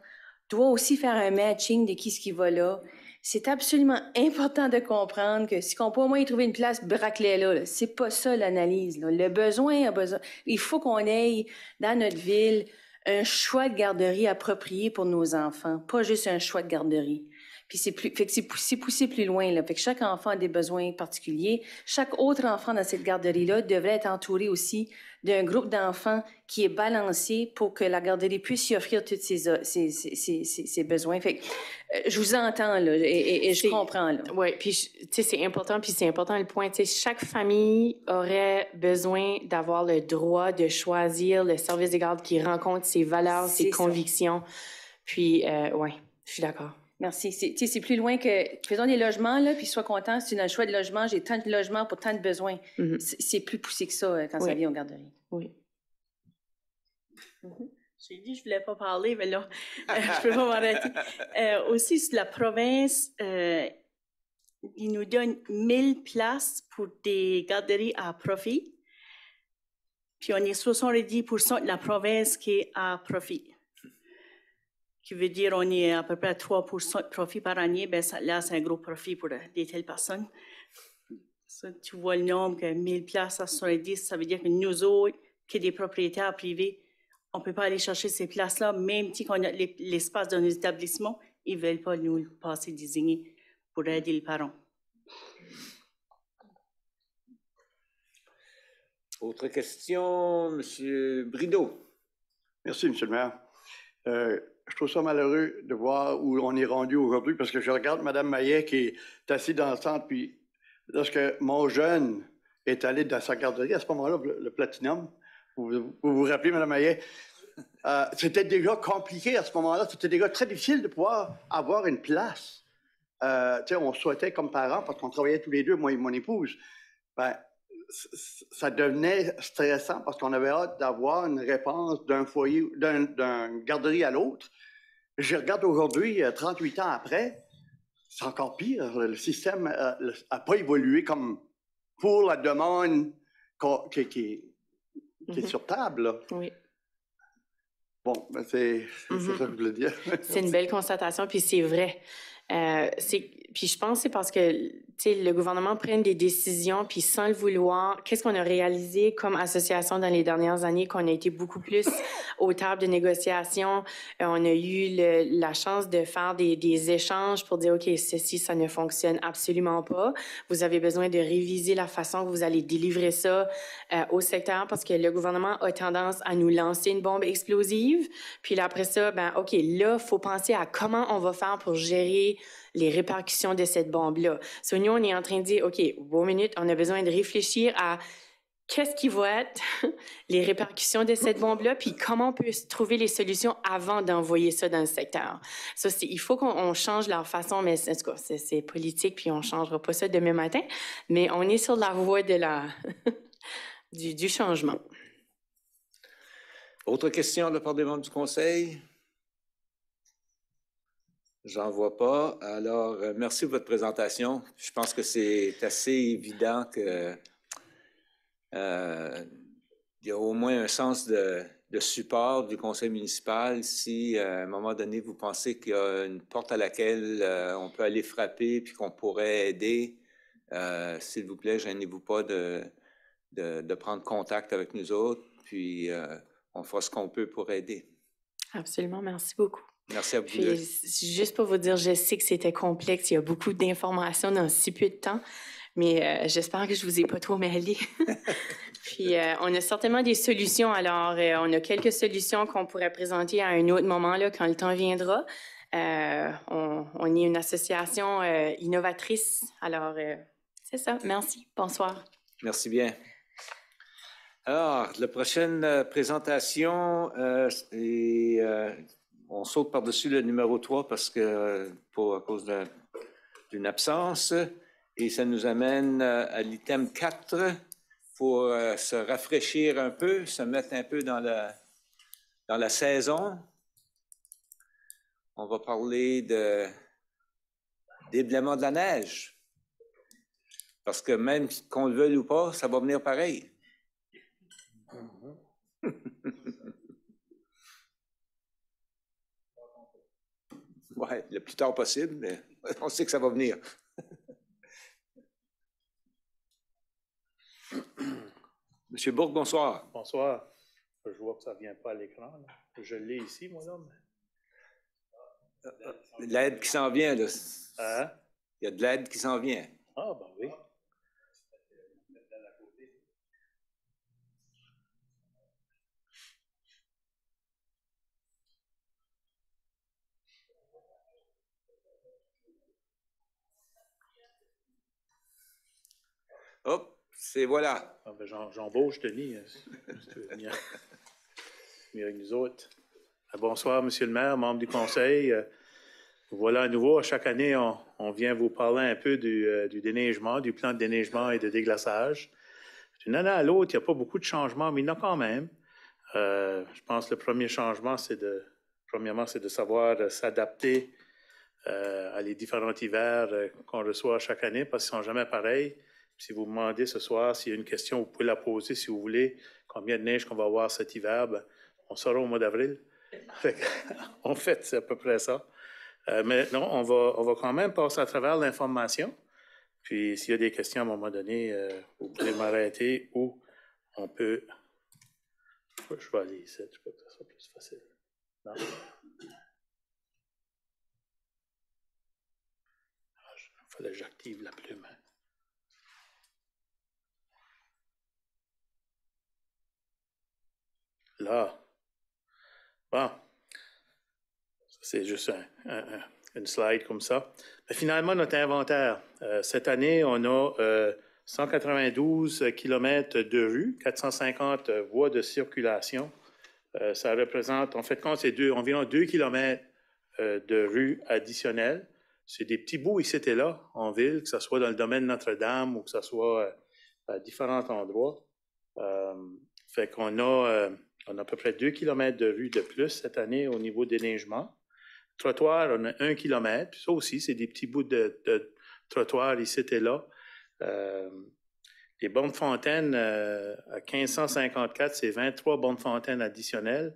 doit aussi faire un matching de qui ce qui va là. C'est absolument important de comprendre que si on peut au moins y trouver une place, braclé la Là, c'est pas ça l'analyse. Le besoin besoin. Il faut qu'on ait dans notre ville un choix de garderie approprié pour nos enfants, pas juste un choix de garderie. Puis c'est plus, fait que poussé, plus loin, là. Fait que chaque enfant a des besoins particuliers. Chaque autre enfant dans cette garderie-là devrait être entouré aussi d'un groupe d'enfants qui est balancé pour que la garderie puisse y offrir tous ses, ses, besoins. Fait euh, je vous entends, là, et, je comprends, là. Oui, puis, tu sais, c'est important, puis c'est important le point, tu sais, chaque famille aurait besoin d'avoir le droit de choisir le service de garde qui rencontre ses valeurs, ses convictions. Puis, euh, ouais, je suis d'accord. Merci. C'est plus loin que faisons des logements, là, puis sois content, c'est un choix de logement, j'ai tant de logements pour tant de besoins. Mm-hmm. C'est plus poussé que ça euh, quand ça vient aux garderie. Oui. J'ai dit, je voulais pas parler, mais là, je peux pas m'arrêter. Euh, aussi, la province, euh, il nous donne 1000 places pour des garderies à profit. Puis on est 70 de la province qui est à profit qui veut dire on est à peu près à 3 de profit par année, ben ça, là, c'est un gros profit pour euh, des telles personnes. tu vois le nombre que 1000 places à 70, ça veut dire que nous autres, qui des propriétaires privés, on ne peut pas aller chercher ces places-là, même si on a l'espace dans nos établissements, ils ne veulent pas nous le passer désigner pour aider les parents. Autre question, M. Brideau. Merci, M. le maire. Euh, je trouve ça malheureux de voir où on est rendu aujourd'hui parce que je regarde Mme Maillet qui est assise dans le centre, puis lorsque mon jeune est allé dans sa garderie, à ce moment-là, le, platinum, vous, vous rappelez, Mme Maillet, euh, c'était déjà compliqué à ce moment-là, c'était déjà très difficile de pouvoir avoir une place. Euh, on souhaitait comme parents, parce qu'on travaillait tous les deux, moi et mon épouse, ben, ça devenait stressant parce qu'on avait hâte d'avoir une réponse d'un foyer, d'une garderie à l'autre. Je regarde aujourd'hui, 38 euh, ans après, c'est encore pire. Le système n'a euh, pas évolué comme pour la demande qui, est mm-hmm. sur table. Oui. Bon, ben, c'est mm-hmm. ça que je voulais dire. c'est une belle constatation, puis c'est vrai. Euh, c'est puis je pense c'est parce que le gouvernement prenne des décisions, puis sans le vouloir, qu'est-ce qu'on a réalisé comme association dans les dernières années, qu'on a été beaucoup plus aux tables de négociation. Euh, on a eu la chance de faire des, échanges pour dire, OK, ceci, ça ne fonctionne absolument pas. Vous avez besoin de réviser la façon que vous allez délivrer ça euh, au secteur parce que le gouvernement a tendance à nous lancer une bombe explosive. Puis après ça, ben, OK, là, faut penser à comment on va faire pour gérer les répercussions de cette bombe-là. So, nous, on est en train de dire, OK, bon minute, on a besoin de réfléchir à qu'est-ce qui va être les répercussions de cette bombe-là, puis comment on peut trouver les solutions avant d'envoyer ça dans le secteur. Ça, il faut qu'on change leur façon, mais en tout cas, c'est, politique, puis on changera pas ça demain matin, mais on est sur la voie de la, du, du changement. Autre question de la part des membres du Conseil? J'en vois pas. Alors, euh, merci pour votre présentation. Je pense que c'est assez évident que euh, y a au moins un sens de, support du conseil municipal si, euh, à un moment donné, vous pensez qu'il y a une porte à laquelle on peut aller frapper puis qu'on pourrait aider. S'il vous plaît, gênez-vous pas de, de, prendre contact avec nous autres, puis on fera ce qu'on peut pour aider. Absolument. Merci beaucoup. Merci à vous. juste pour vous dire, je sais que c'était complexe. Il y a beaucoup d'informations dans si peu de temps, mais euh, j'espère que je vous ai pas trop mêlé. Puis euh, on a certainement des solutions. Alors, euh, on a quelques solutions qu'on pourrait présenter à un autre moment là, quand le temps viendra. On, on, est une association innovatrice. Alors, c'est ça. Merci. Bonsoir. Merci bien. Alors, ah, la prochaine présentation est on saute par-dessus le numéro 3 parce que, pour, à cause d'une absence. Et ça nous amène euh, à l'item 4 pour euh, se rafraîchir un peu, se mettre un peu dans la, dans la saison. On va parler de déblaiement de la neige. Parce que même qu'on le veuille ou pas, ça va venir pareil. Mm-hmm. Oui, le plus tard possible, mais on sait que ça va venir. Monsieur Bourg, bonsoir. Bonsoir. Je vois que ça ne vient pas à l'écran. Je l'ai ici, mon homme. Euh, euh, l'aide qui s'en vient, là. Hein? Il y a de l'aide qui s'en vient. Ah, ben oui. Hop, c'est voilà. Ah, ben Jean, Denis, je hein, nous autres. Euh, bonsoir, Monsieur le maire, membre du Conseil. Euh, voilà à nouveau, chaque année, on, vient vous parler un peu euh, du, déneigement, du plan de déneigement et de déglaçage. D'une année à l'autre, il n'y a pas beaucoup de changements, mais il y en a quand même. je pense que le premier changement, c'est de, premièrement, c'est de savoir s'adapter à les différents hivers qu'on reçoit chaque année, parce qu'ils ne sont jamais pareils. Si vous me demandez ce soir s'il y a une question, vous pouvez la poser si vous voulez. Combien de neige qu'on va avoir cet hiver? Ben, on saura au mois d'avril. En fait c'est à peu près ça. Euh, mais non, on va, va quand même passer à travers l'information. Puis s'il y a des questions à un moment donné, euh, vous pouvez m'arrêter ou on peut. Je vais aller ici, je crois que ce sera plus facile. Il ah, fallait que j'active la plume. là. Bon, c'est juste une slide comme ça. finalement, notre inventaire. Euh, cette année, on a 192 euh, km de rues, 450 voies de circulation. Euh, ça représente, en fait, quand c'est deux, environ 2 km de rues additionnelles. C'est des petits bouts ici et là en ville, que ce soit dans le domaine Notre-Dame ou que ce soit à différents endroits. fait qu'on a on a à peu près 2 km de rue de plus cette année au niveau déneigement. Trottoir, on a 1 km. ça aussi, c'est des petits bouts de, trottoirs trottoir ici et là. Euh, les bornes fontaines euh, à 1554, c'est 23 bornes fontaines additionnelles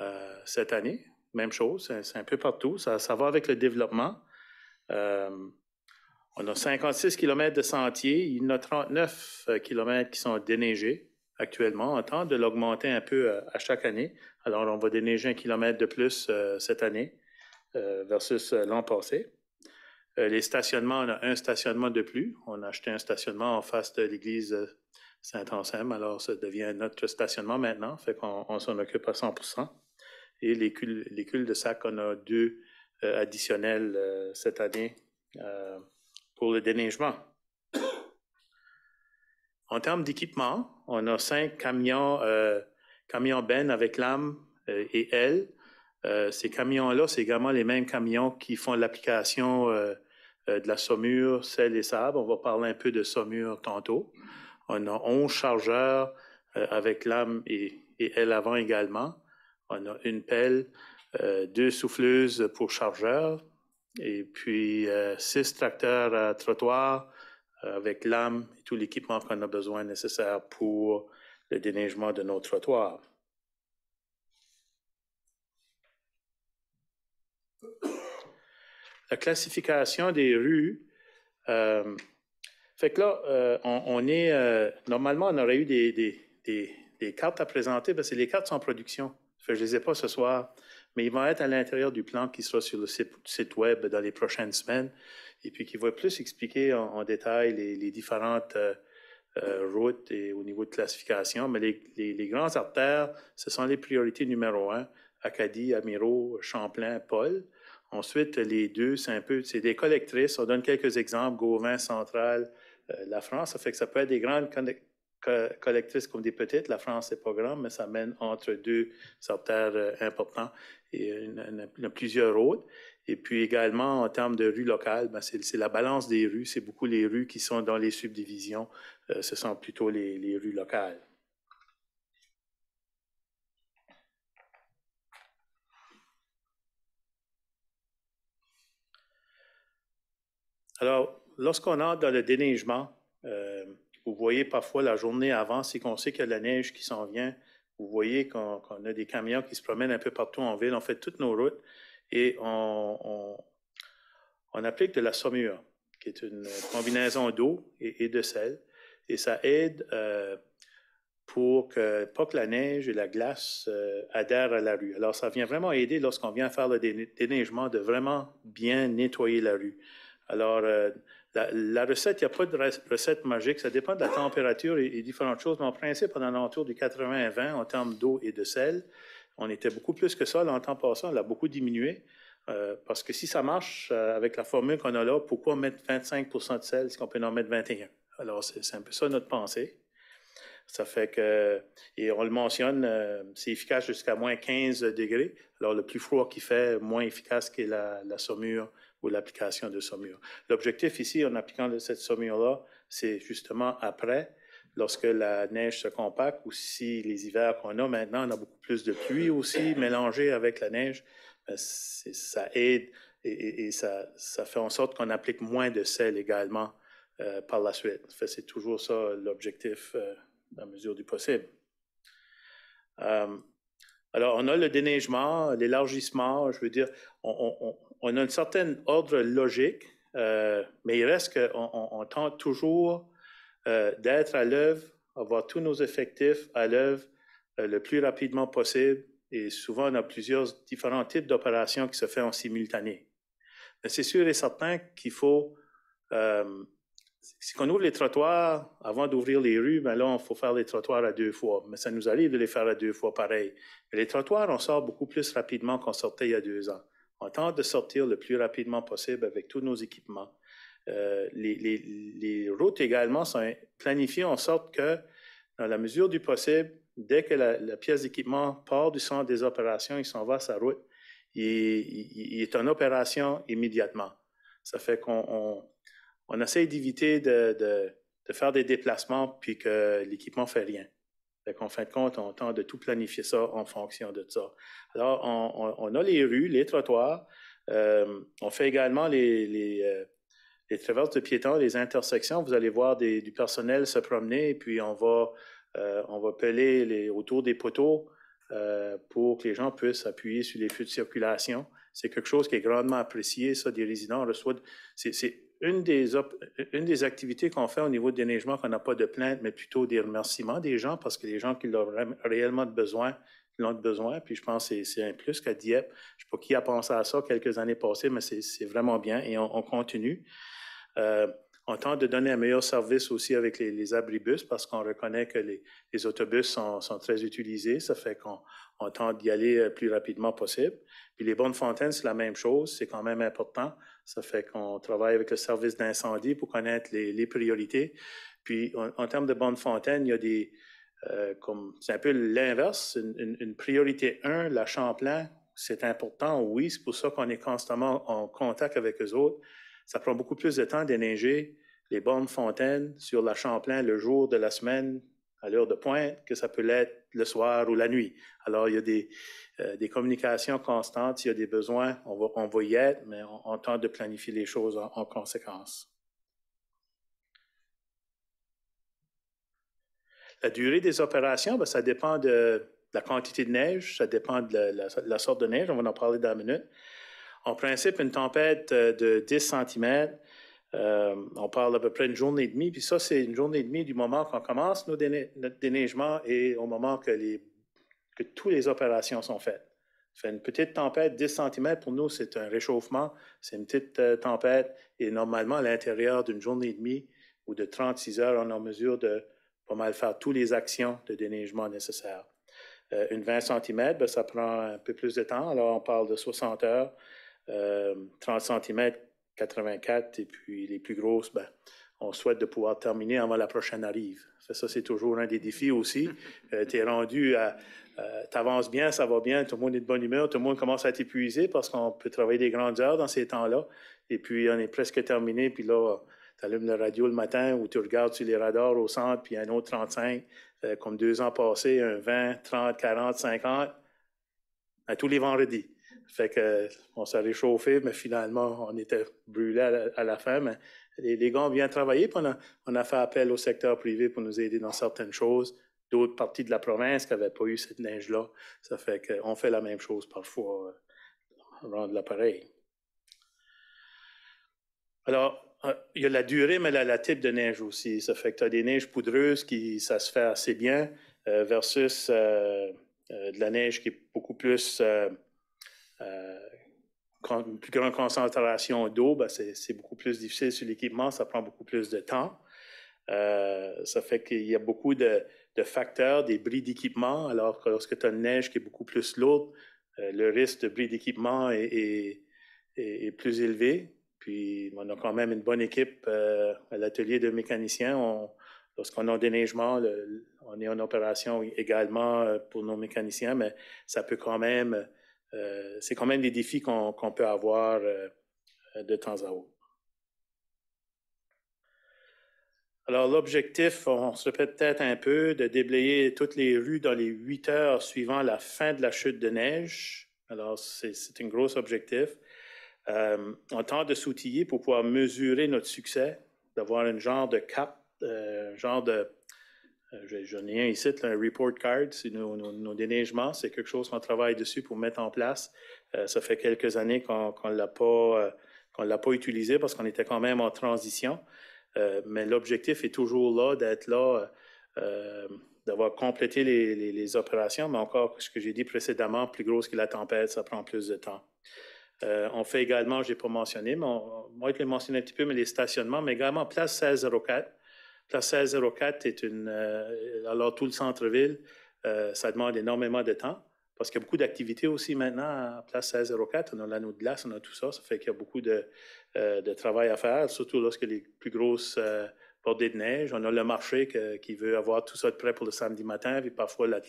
euh, cette année. Même chose, c'est un peu partout. Ça, va avec le développement. on a 56 km de sentiers. Il y en a 39 km qui sont déneigés actuellement, on tente de l'augmenter un peu euh, à, chaque année. Alors, on va déneiger un kilomètre de plus euh, cette année euh, versus l'an passé. les stationnements, on a un stationnement de plus. On a acheté un stationnement en face de l'église Saint-Anselme, alors ça devient notre stationnement maintenant, fait qu'on s'en occupe à 100 Et les les culs de sac, on a deux additionnels cette année pour le déneigement. En termes d'équipement, on a cinq camions, euh, camions Ben avec l'âme euh, et elle. Euh, ces camions-là, c'est également les mêmes camions qui font l'application de la saumure, sel et sable. On va parler un peu de saumure tantôt. On a onze chargeurs avec l'âme et, et, avant également. On a une pelle, deux souffleuses pour chargeurs, et puis six tracteurs à trottoir, euh, avec l'âme et tout l'équipement qu'on a besoin nécessaire pour le déneigement de nos trottoirs. La classification des rues, euh, fait que là, euh, on, est, normalement, on aurait eu des, des, cartes à présenter parce que les cartes sont en production. je ne les ai pas ce soir, mais ils vont être à l'intérieur du plan qui sera sur le site web dans les prochaines semaines et puis qui va plus expliquer en, détail les, différentes euh, euh, routes et au niveau de classification. Mais les, les, grandes artères, ce sont les priorités numéro un, Acadie, Amiro, Champlain, Paul. Ensuite, les deux, c'est un peu, c'est des collectrices. On donne quelques exemples, Gauvin, Central, euh, la France. Ça fait que ça peut être des grandes collectrices comme des petites. La France, c'est pas grand, mais ça mène entre deux artères importantes et plusieurs autres. Et puis également, en termes de rues locales, ben, c'est la balance des rues. C'est beaucoup les rues qui sont dans les subdivisions. Euh, ce sont plutôt les, rues locales. Alors, lorsqu'on entre dans le déneigement, euh, vous voyez parfois la journée avant, c'est qu'on sait qu'il y a de la neige qui s'en vient. Vous voyez qu'on a des camions qui se promènent un peu partout en ville. On fait toutes nos routes et on, applique de la saumure, qui est une combinaison d'eau et, de sel, et ça aide euh, pour que pas que la neige et la glace euh, adhèrent à la rue. Alors ça vient vraiment aider lorsqu'on vient faire le déneigement de vraiment bien nettoyer la rue. Alors euh, la, recette, il n'y a pas de recette magique, ça dépend de la température et, différentes choses, mais en principe, on est du 80 20 en termes d'eau et de sel. On était beaucoup plus que ça. L'entend en temps passé, on l'a beaucoup diminué. Euh, parce que si ça marche euh, avec la formule qu'on a là, pourquoi mettre 25 de sel si on peut en mettre 21? Alors, c'est un peu ça notre pensée. Ça fait que, et on le mentionne, euh, c'est efficace jusqu'à moins 15 degrés. Alors, le plus froid qui fait, moins efficace qu'est la, la saumure ou l'application de saumure. L'objectif ici, en appliquant cette saumure-là, c'est justement après, lorsque la neige se compacte ou si les hivers qu'on a maintenant, on a beaucoup plus de pluie aussi mélangée avec la neige, ben, ça aide et, ça, fait en sorte qu'on applique moins de sel également euh, par la suite. C'est toujours ça l'objectif euh, dans la mesure du possible. Euh, alors, on a le déneigement, l'élargissement, je veux dire, on, a un certain ordre logique, mais il reste qu'on tente toujours euh, d'être à l'œuvre, avoir tous nos effectifs à l'œuvre euh, le plus rapidement possible. Et souvent, on a plusieurs différents types d'opérations qui se font en simultané. Mais c'est sûr et certain qu'il faut, euh, si on ouvre les trottoirs, avant d'ouvrir les rues, ben là, il faut faire les trottoirs à deux fois. Mais ça nous arrive de les faire à deux fois pareil. les trottoirs, on sort beaucoup plus rapidement qu'on sortait il y a deux ans. On tente de sortir le plus rapidement possible avec tous nos équipements. Euh, les, routes également sont planifiées en sorte que, dans la mesure du possible, dès que la, pièce d'équipement part du centre des opérations, il s'en va à sa route, il, est en opération immédiatement. Ça fait qu'on on, essaie d'éviter de, de, faire des déplacements puis que l'équipement fait rien. Fait en fin de compte, on tente de tout planifier ça en fonction de ça. Alors, on, a les rues, les trottoirs. Euh, on fait également les euh, traverses de piétons, les intersections, vous allez voir du personnel se promener et puis on va, euh, on va peler les, autour des poteaux euh, pour que les gens puissent appuyer sur les feux de circulation. C'est quelque chose qui est grandement apprécié, ça, des résidents. c'est une des, une des activités qu'on fait au niveau de déneigement, qu'on n'a pas de plainte, mais plutôt des remerciements des gens, parce que les gens qui l'ont réellement besoin, l'ont besoin. Puis je pense que c'est un plus qu'à Dieppe. Je ne sais pas qui a pensé à ça quelques années passées, mais c'est vraiment bien et on, on continue. Euh, on tente de donner un meilleur service aussi avec les, abribus parce qu'on reconnaît que les, autobus sont, très utilisés. Ça fait qu'on tente d'y aller le euh, plus rapidement possible. Puis les bonnes fontaines, c'est la même chose. C'est quand même important. Ça fait qu'on travaille avec le service d'incendie pour connaître les, priorités. Puis en termes de bonnes fontaines, il y a des... Euh, c'est un peu l'inverse. Une, priorité 1, la Champlain, c'est important, oui. C'est pour ça qu'on est constamment en contact avec eux autres ça prend beaucoup plus de temps d'éneiger les bornes fontaines sur la Champlain le jour de la semaine à l'heure de pointe que ça peut l'être le soir ou la nuit. Alors, il y a des, euh, communications constantes, il y a des besoins, on va, on y être, mais on, tente de planifier les choses en, conséquence. La durée des opérations, ben, ça dépend de la quantité de neige, ça dépend de la, sorte de neige, on va en parler dans la minute. En principe, une tempête euh, de 10 cm, euh, on parle à peu près une journée et demie, puis ça, c'est une journée et demie du moment qu'on commence notre déneigement et au moment que, les, toutes les opérations sont faites. une petite tempête, 10 cm, pour nous, c'est un réchauffement, c'est une petite euh, tempête, et normalement, à l'intérieur d'une journée et demie ou de 36 heures, on est en mesure de pas mal faire toutes les actions de déneigement nécessaires. une 20 cm, ben, ça prend un peu plus de temps, alors on parle de 60 heures, 30 cm 84 et puis les plus grosses, ben, on souhaite de pouvoir terminer avant la prochaine arrive. Ça, c'est toujours un des défis aussi. Euh, tu es rendu à... Euh, tu avances bien, ça va bien, tout le monde est de bonne humeur, tout le monde commence à t'épuiser parce qu'on peut travailler des grandes heures dans ces temps-là. Et puis, on est presque terminé, puis là, tu allumes la radio le matin ou tu regardes sur les radars au centre, puis un autre 35, euh, comme deux ans passés, un 20, 30, 40, 50, à tous les vendredis. Fait que on s'est réchauffé, mais finalement, on était brûlé à, la fin. Mais les, les, gars ont bien travaillé, puis on a, fait appel au secteur privé pour nous aider dans certaines choses d'autres parties de la province qui n'avaient pas eu cette neige-là. Ça fait qu'on fait la même chose parfois, rend euh, rendre l'appareil. Alors, euh, il y a la durée, mais la, la type de neige aussi. Ça fait que tu as des neiges poudreuses qui, ça se fait assez bien, euh, versus de la neige qui est beaucoup plus euh, quand, plus grande concentration d'eau, ben, c'est beaucoup plus difficile sur l'équipement, ça prend beaucoup plus de temps. Euh, ça fait qu'il y a beaucoup de, facteurs, des bris d'équipement, alors que lorsque tu as une neige qui est beaucoup plus lourde, euh, le risque de bris d'équipement est, est, plus élevé. Puis on a quand même une bonne équipe à l'atelier de mécaniciens. Lorsqu'on a un déneigement, on est en opération également pour nos mécaniciens, mais ça peut quand même euh, c'est quand même des défis qu'on peut avoir euh, de temps à autre. Alors l'objectif, on se répète peut-être un peu, de déblayer toutes les rues dans les huit heures suivant la fin de la chute de neige. Alors c'est un gros objectif. Euh, on tente de s'outiller pour pouvoir mesurer notre succès, d'avoir euh, un genre de cap, un genre de J'en ai un ici, un report card, c'est nos, déneigements. C'est quelque chose qu'on travaille dessus pour mettre en place. Euh, ça fait quelques années qu'on ne euh, l'a pas, utilisé parce qu'on était quand même en transition. Euh, mais l'objectif est toujours là, d'être là, d'avoir complété les, opérations. Mais encore, ce que j'ai dit précédemment, plus grosse que la tempête, ça prend plus de temps. on fait également, je j'ai pas mentionné, mais on, moi je l'ai mentionné un petit peu, mais les stationnements, mais également place 1604 Place 1604 est une... Euh, alors, tout le centre-ville, euh, ça demande énormément de temps parce qu'il y a beaucoup d'activités aussi maintenant à Place 1604. On a l'anneau de glace, on a tout ça. Ça fait qu'il y a beaucoup de, euh, de, travail à faire, surtout lorsque les plus grosses bordées de neige. On a le marché qui veut avoir tout ça de prêt pour le samedi matin. Puis parfois, la,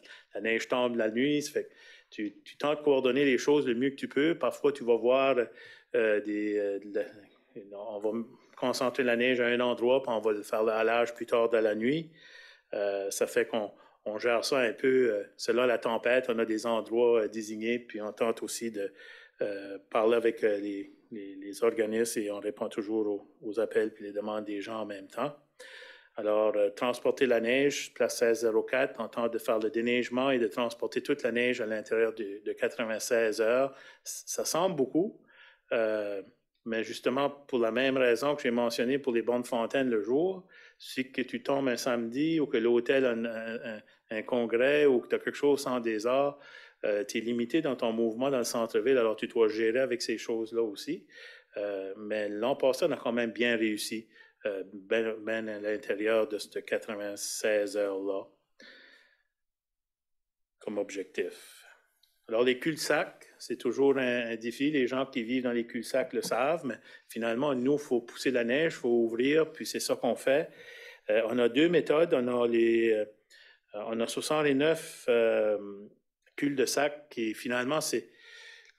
neige tombe la nuit. Ça fait tu, tentes de coordonner les choses le mieux que tu peux. Parfois, tu vas voir des... on va concentrer la neige à un endroit, puis on va le faire à l'âge plus tard de la nuit. Euh, ça fait qu'on gère ça un peu. Cela, euh, la tempête, on a des endroits euh, désignés, puis on tente aussi de parler avec les, organismes et on répond toujours aux, appels et les demandes des gens en même temps. Alors, transporter la neige, place 1604, on tente de faire le déneigement et de transporter toute la neige à l'intérieur de, 96 heures, ça semble beaucoup. Mais justement, pour la même raison que j'ai mentionné pour les bonnes fontaines le jour, si que tu tombes un samedi ou que l'hôtel a un, congrès ou que tu as quelque chose sans désordre, euh, tu es limité dans ton mouvement dans le centre-ville, alors tu dois gérer avec ces choses-là aussi. Euh, mais l'an passé, on a quand même bien réussi, euh, ben, ben à l'intérieur de cette 96 heures-là, comme objectif. Alors, les cul-de-sac, c'est toujours un, défi. Les gens qui vivent dans les cul-de-sac le savent, mais finalement, nous, il faut pousser la neige, il faut ouvrir, puis c'est ça qu'on fait. Euh, on a deux méthodes. On a les, euh, on a 69 euh, cul-de-sac qui, finalement, c'est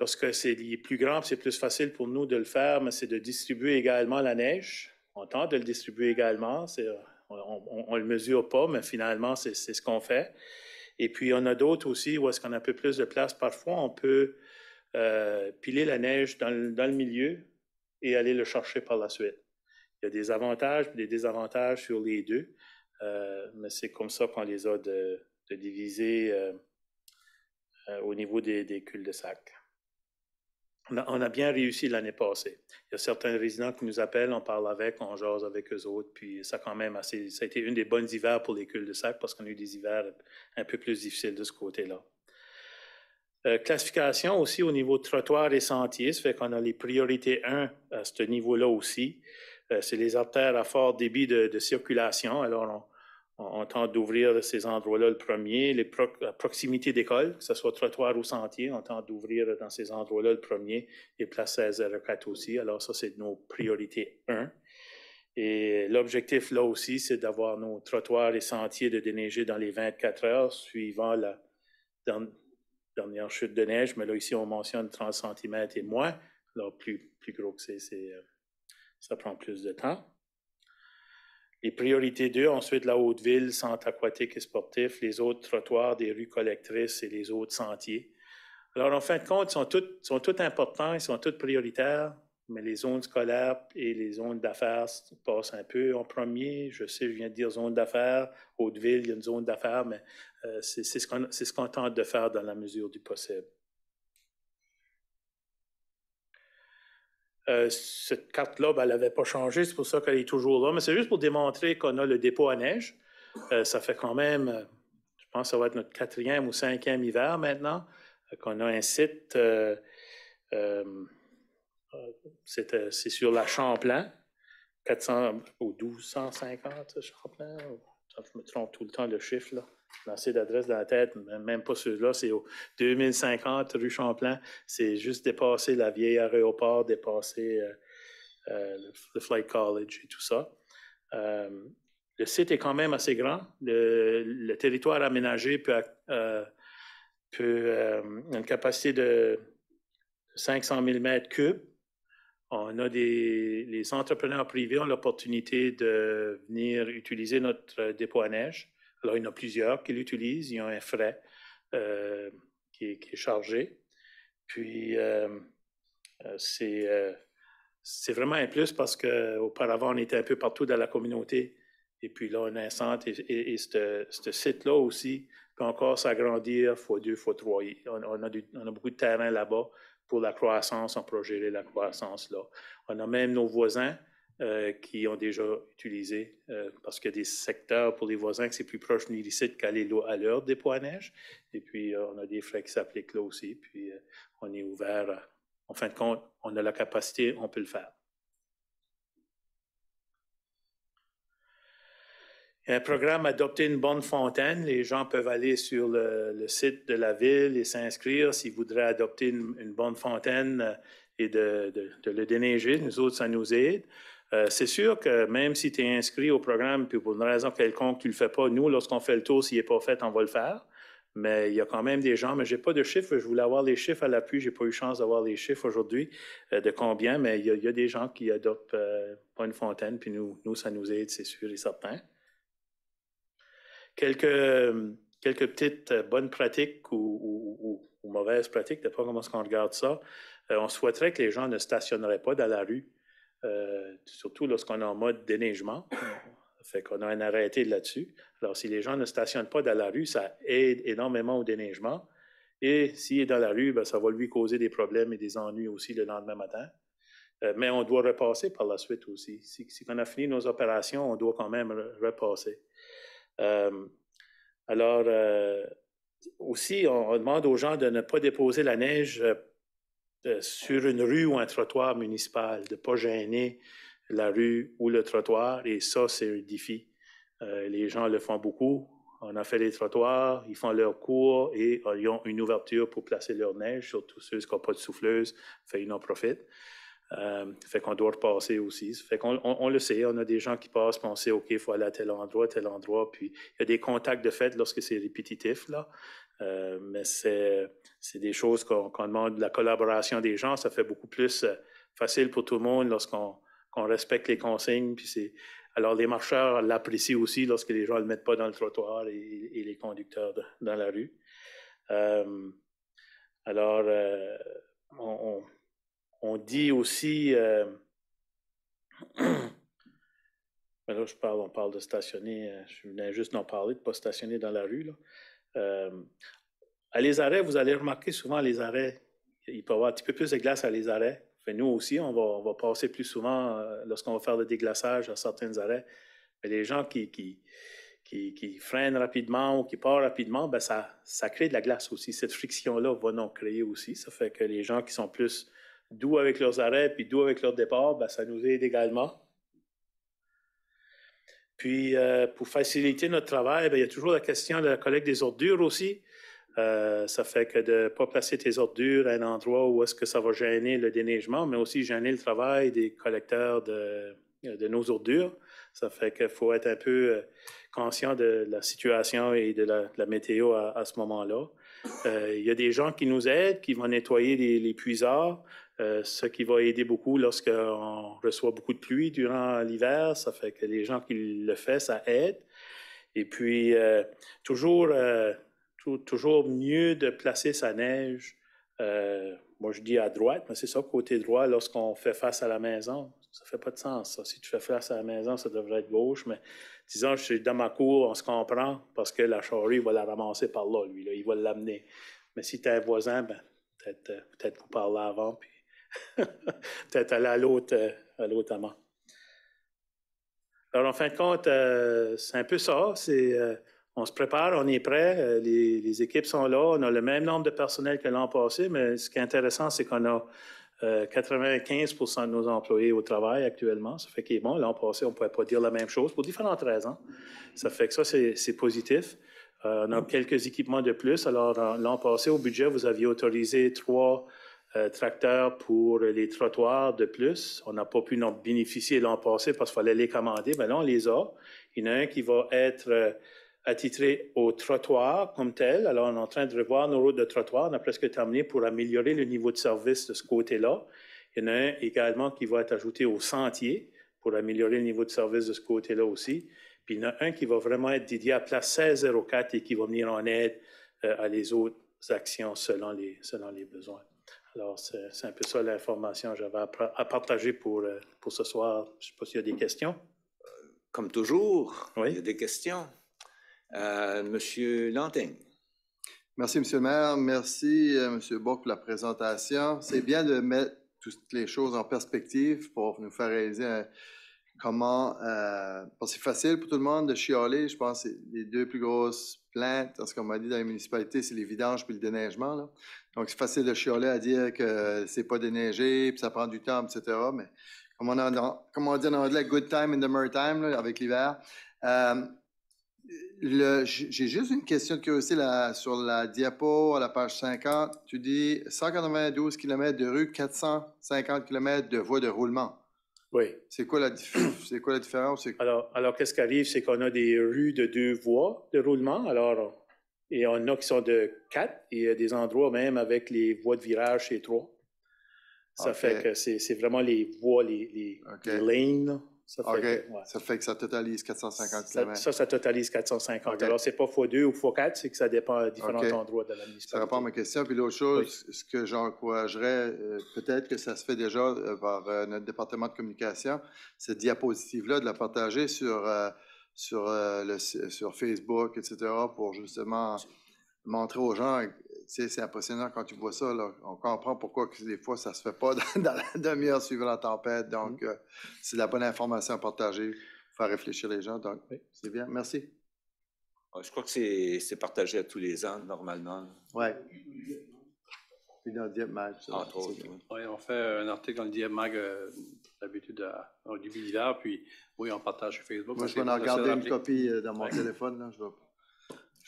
lorsque c'est les plus grands, c'est plus facile pour nous de le faire, mais c'est de distribuer également la neige. On tente de le distribuer également. On, ne le mesure pas, mais finalement, c'est ce qu'on fait. Et puis, en a d'autres aussi où est-ce qu'on a un peu plus de place. Parfois, on peut euh, piler la neige dans le, dans le, milieu et aller le chercher par la suite. Il y a des avantages et des désavantages sur les deux, euh, mais c'est comme ça qu'on les a de, diviser euh, au niveau des, des culs de sac on a bien réussi l'année passée. Il y a certains résidents qui nous appellent, on parle avec, on jase avec eux autres, puis ça quand même assez, ça a été une des bonnes hivers pour les culs de sac parce qu'on a eu des hivers un peu plus difficiles de ce côté-là. Euh, classification aussi au niveau trottoir et sentiers, ça fait qu'on a les priorités 1 à ce niveau-là aussi. Euh, c'est les artères à fort débit de, de circulation. Alors, on, tente d'ouvrir ces endroits-là le premier. Les proximité d'école, que ce soit trottoir ou sentier, on tente d'ouvrir dans ces endroits-là le premier et place 16 4 aussi. Alors ça, c'est nos priorités 1. Et l'objectif là aussi, c'est d'avoir nos trottoirs et sentiers de déneiger dans les 24 heures suivant la dernière chute de neige. Mais là, ici, on mentionne 30 cm et moins. Alors, plus, plus gros que c'est, euh, ça prend plus de temps. Les priorités 2, ensuite la Haute-Ville, centre aquatique et sportif, les autres trottoirs des rues collectrices et les autres sentiers. Alors, en fin de compte, ils sont tous sont toutes importants, ils sont tous prioritaires, mais les zones scolaires et les zones d'affaires passent un peu en premier. Je sais, je viens de dire zone d'affaires, Haute-Ville, il y a une zone d'affaires, mais euh, c'est ce qu'on ce tente de faire dans la mesure du possible. Euh, cette carte-là, ben, elle n'avait pas changé, c'est pour ça qu'elle est toujours là. Mais c'est juste pour démontrer qu'on a le dépôt à neige. Euh, ça fait quand même, euh, je pense que ça va être notre quatrième ou cinquième hiver maintenant, qu'on a un site, c'est sur la Champlain, 400 ou 1250 Champlain, je me trompe tout le temps le chiffre là j'ai lancer l'adresse dans la tête, même pas ceux-là, c'est au 2050 rue Champlain, c'est juste dépasser la vieille aéroport, dépasser euh, euh, le, Flight College et tout ça. Euh, le site est quand même assez grand. Le, territoire aménagé peut, peut une capacité de 500 000 mètres cubes. On a des les entrepreneurs privés ont l'opportunité de venir utiliser notre dépôt à neige. Alors, il y en a plusieurs qui l'utilisent. ils ont un frais euh, qui, est chargé. Puis, euh, euh, c'est, c'est vraiment un plus parce qu'auparavant, on était un peu partout dans la communauté. Et puis là, on a un centre et, ce site-là aussi peut encore s'agrandir fois deux, faut trois. On, a on, a beaucoup de terrain là-bas pour la croissance. On peut gérer la croissance là. On a même nos voisins euh, qui ont déjà utilisé, euh, parce qu'il y a des secteurs pour les voisins que c'est plus proche du site qu'aller l'eau à l'heure des poids à neige. Et puis, euh, on a des frais qui s'appliquent là aussi. Puis, on est ouvert. en fin de compte, on a la capacité, on peut le faire. un programme Adopter une bonne fontaine. Les gens peuvent aller sur le, site de la ville et s'inscrire s'ils voudraient adopter une, bonne fontaine et de, de, le déneiger. Nous autres, ça nous aide. Euh, c'est sûr que même si tu es inscrit au programme, puis pour une raison quelconque, tu ne le fais pas, nous, lorsqu'on fait le tour, s'il n'est pas fait, on va le faire. Mais il y a quand même des gens, mais j'ai pas de chiffres. Je voulais avoir les chiffres à l'appui. J'ai pas eu chance d'avoir les chiffres aujourd'hui euh, de combien, mais il y, a des gens qui adoptent euh, pas une fontaine, puis nous, nous, ça nous aide, c'est sûr et certain. Quelques, petites bonnes pratiques ou, mauvaises pratiques, pas comment est-ce qu'on regarde ça. on souhaiterait que les gens ne stationneraient pas dans la rue euh, surtout lorsqu'on est en mode déneigement. Fait qu'on a un arrêté là-dessus. Alors, si les gens ne stationnent pas dans la rue, ça aide énormément au déneigement. Et s'il est dans la rue, ben, ça va lui causer des problèmes et des ennuis aussi le lendemain matin. Euh, mais on doit repasser par la suite aussi. Si, on a fini nos opérations, on doit quand même repasser. Euh, alors, aussi, on, demande aux gens de ne pas déposer la neige euh, sur une rue ou un trottoir municipal, de ne pas gêner la rue ou le trottoir. Et ça, c'est un défi. Euh, les gens le font beaucoup. On a fait les trottoirs, ils font leur cours et euh, ils ont une ouverture pour placer leur neige, surtout ceux qui n'ont pas de souffleuse, fait ils en profitent. Ça fait qu'on doit repasser aussi. Fait qu'on on, le sait, on a des gens qui passent, penser OK, il faut aller à tel endroit, tel endroit. Puis il y a des contacts de fait lorsque c'est répétitif, là. mais c'est c'est des choses qu'on demande de la collaboration des gens. Ça fait beaucoup plus euh, facile pour tout le monde lorsqu'on respecte les consignes. Puis alors les marcheurs l'apprécient aussi lorsque les gens ne le mettent pas dans le trottoir et, les conducteurs dans la rue. Euh, alors euh, on, dit aussi Là, je parle, on parle de stationner. Je venais juste d'en parler, de ne pas stationner dans la rue. Là. À les arrêts, vous allez remarquer souvent les arrêts, il peut y avoir un petit peu plus de glace à les arrêts. nous aussi, on va, passer plus souvent euh, lorsqu'on va faire le déglaçage à certains arrêts. Mais les gens qui, qui, freinent rapidement ou qui partent rapidement, ben ça, ça crée de la glace aussi. Cette friction-là va nous créer aussi. Ça fait que les gens qui sont plus doux avec leurs arrêts puis doux avec leur départ, ben ça nous aide également. Puis, euh, pour faciliter notre travail, ben il y a toujours la question de la collecte des ordures aussi. Euh, ça fait que de ne pas placer tes ordures à un endroit où est-ce que ça va gêner le déneigement, mais aussi gêner le travail des collecteurs de, nos ordures. Ça fait qu'il faut être un peu euh, conscient de la situation et de la, météo à, ce moment-là. Euh, il y a des gens qui nous aident, qui vont nettoyer les, les puisards, ce qui va aider beaucoup lorsqu'on reçoit beaucoup de pluie durant l'hiver. Ça fait que les gens qui le font, ça aide. Et puis, toujours toujours mieux de placer sa neige, euh, moi je dis à droite, mais c'est ça, côté droit, lorsqu'on fait face à la maison. Ça fait pas de sens, ça. Si tu fais face à la maison, ça devrait être gauche, mais disons, je suis dans ma cour, on se comprend, parce que la charrue, il va la ramasser par là, lui, il va l'amener. Mais si tu es voisin, ben, peut-être euh, peut vous parlez avant, puis peut-être aller à l'autre, euh, à l'autre amant. Alors, en fin de compte, c'est un peu ça. C'est on se prépare, on est prêt, euh, les, équipes sont là, on a le même nombre de personnel que l'an passé, mais ce qui est intéressant, c'est qu'on a 95 euh, de nos employés au travail actuellement. Ça fait qu'il est bon. L'an passé, on ne pouvait pas dire la même chose pour différentes raisons. Ça fait que ça, c'est positif. Euh, on a quelques équipements de plus. Alors, l'an passé, au budget, vous aviez autorisé trois tracteurs pour les trottoirs de plus. On n'a pas pu en bénéficier l'an passé parce qu'il fallait les commander. Mais là, on les a. Il y en a un qui va être attitré au trottoir comme tel. Alors, on est en train de revoir nos routes de trottoir. On a presque terminé pour améliorer le niveau de service de ce côté-là. Il y en a un également qui va être ajouté au sentier pour améliorer le niveau de service de ce côté-là aussi. Puis il y en a un qui va vraiment être dédié à place 1604 et qui va venir en aide euh, à les autres actions selon les, selon les besoins. Alors, c'est un peu ça l'information que j'avais à, partager pour, euh, pour ce soir. Je ne sais pas s'il y a des questions. Euh, comme toujours, il y a des questions. Euh, Monsieur Lanting. Merci, Monsieur le maire. Merci, euh, Monsieur Bock pour la présentation. C'est bien de mettre toutes les choses en perspective pour nous faire réaliser euh, comment... c'est facile pour tout le monde de chialer. Je pense que les deux plus grosses plaintes, ce qu'on m'a dit dans les municipalités, c'est les vidanges puis le déneigement. Donc, c'est facile de chialer à dire que c'est pas déneigé, puis ça prend du temps, etc. Mais comme on, a, comme on dit en anglais, « good time in the maritime » avec l'hiver. J'ai juste une question de curiosité là, sur la diapo à la page 50. Tu dis 192 km de rue, 450 km de voies de roulement. Oui. C'est quoi la, c'est quoi la différence? Alors, qu'est-ce qui arrive? C'est qu'on a des rues de deux voies de roulement. Alors, et on a qui sont de quatre et il y a des endroits même avec les voies de virage, et trois. Ça fait que c'est, vraiment les voies, les, les lanes ça fait, que, ça totalise 450 km. Ça, ça, totalise 450. Alors, ce c'est pas x2 ou x4, c'est que ça dépend à différents endroits de la Ça répond à ma question. Puis l'autre chose, ce que j'encouragerais, euh, peut-être que ça se fait déjà euh, par euh, notre département de communication, cette diapositive-là, de la partager sur, sur, sur Facebook, etc., pour justement montrer aux gens c'est impressionnant quand tu vois ça. On comprend pourquoi des fois, ça ne se fait pas dans, la demi-heure suivant la tempête. Donc, mm-hmm. euh, c'est de la bonne information à partager, faire réfléchir les gens. Donc, c'est bien. Merci. Ah, je crois que c'est partagé à tous les ans, normalement. Oui. Puis dans le Entre autres. Oui, on fait un article dans le Diemag Mag euh, d'habitude au début d'hiver, puis oui, on partage sur Facebook. Moi, je vais en garder une copie euh, dans mon téléphone. je vais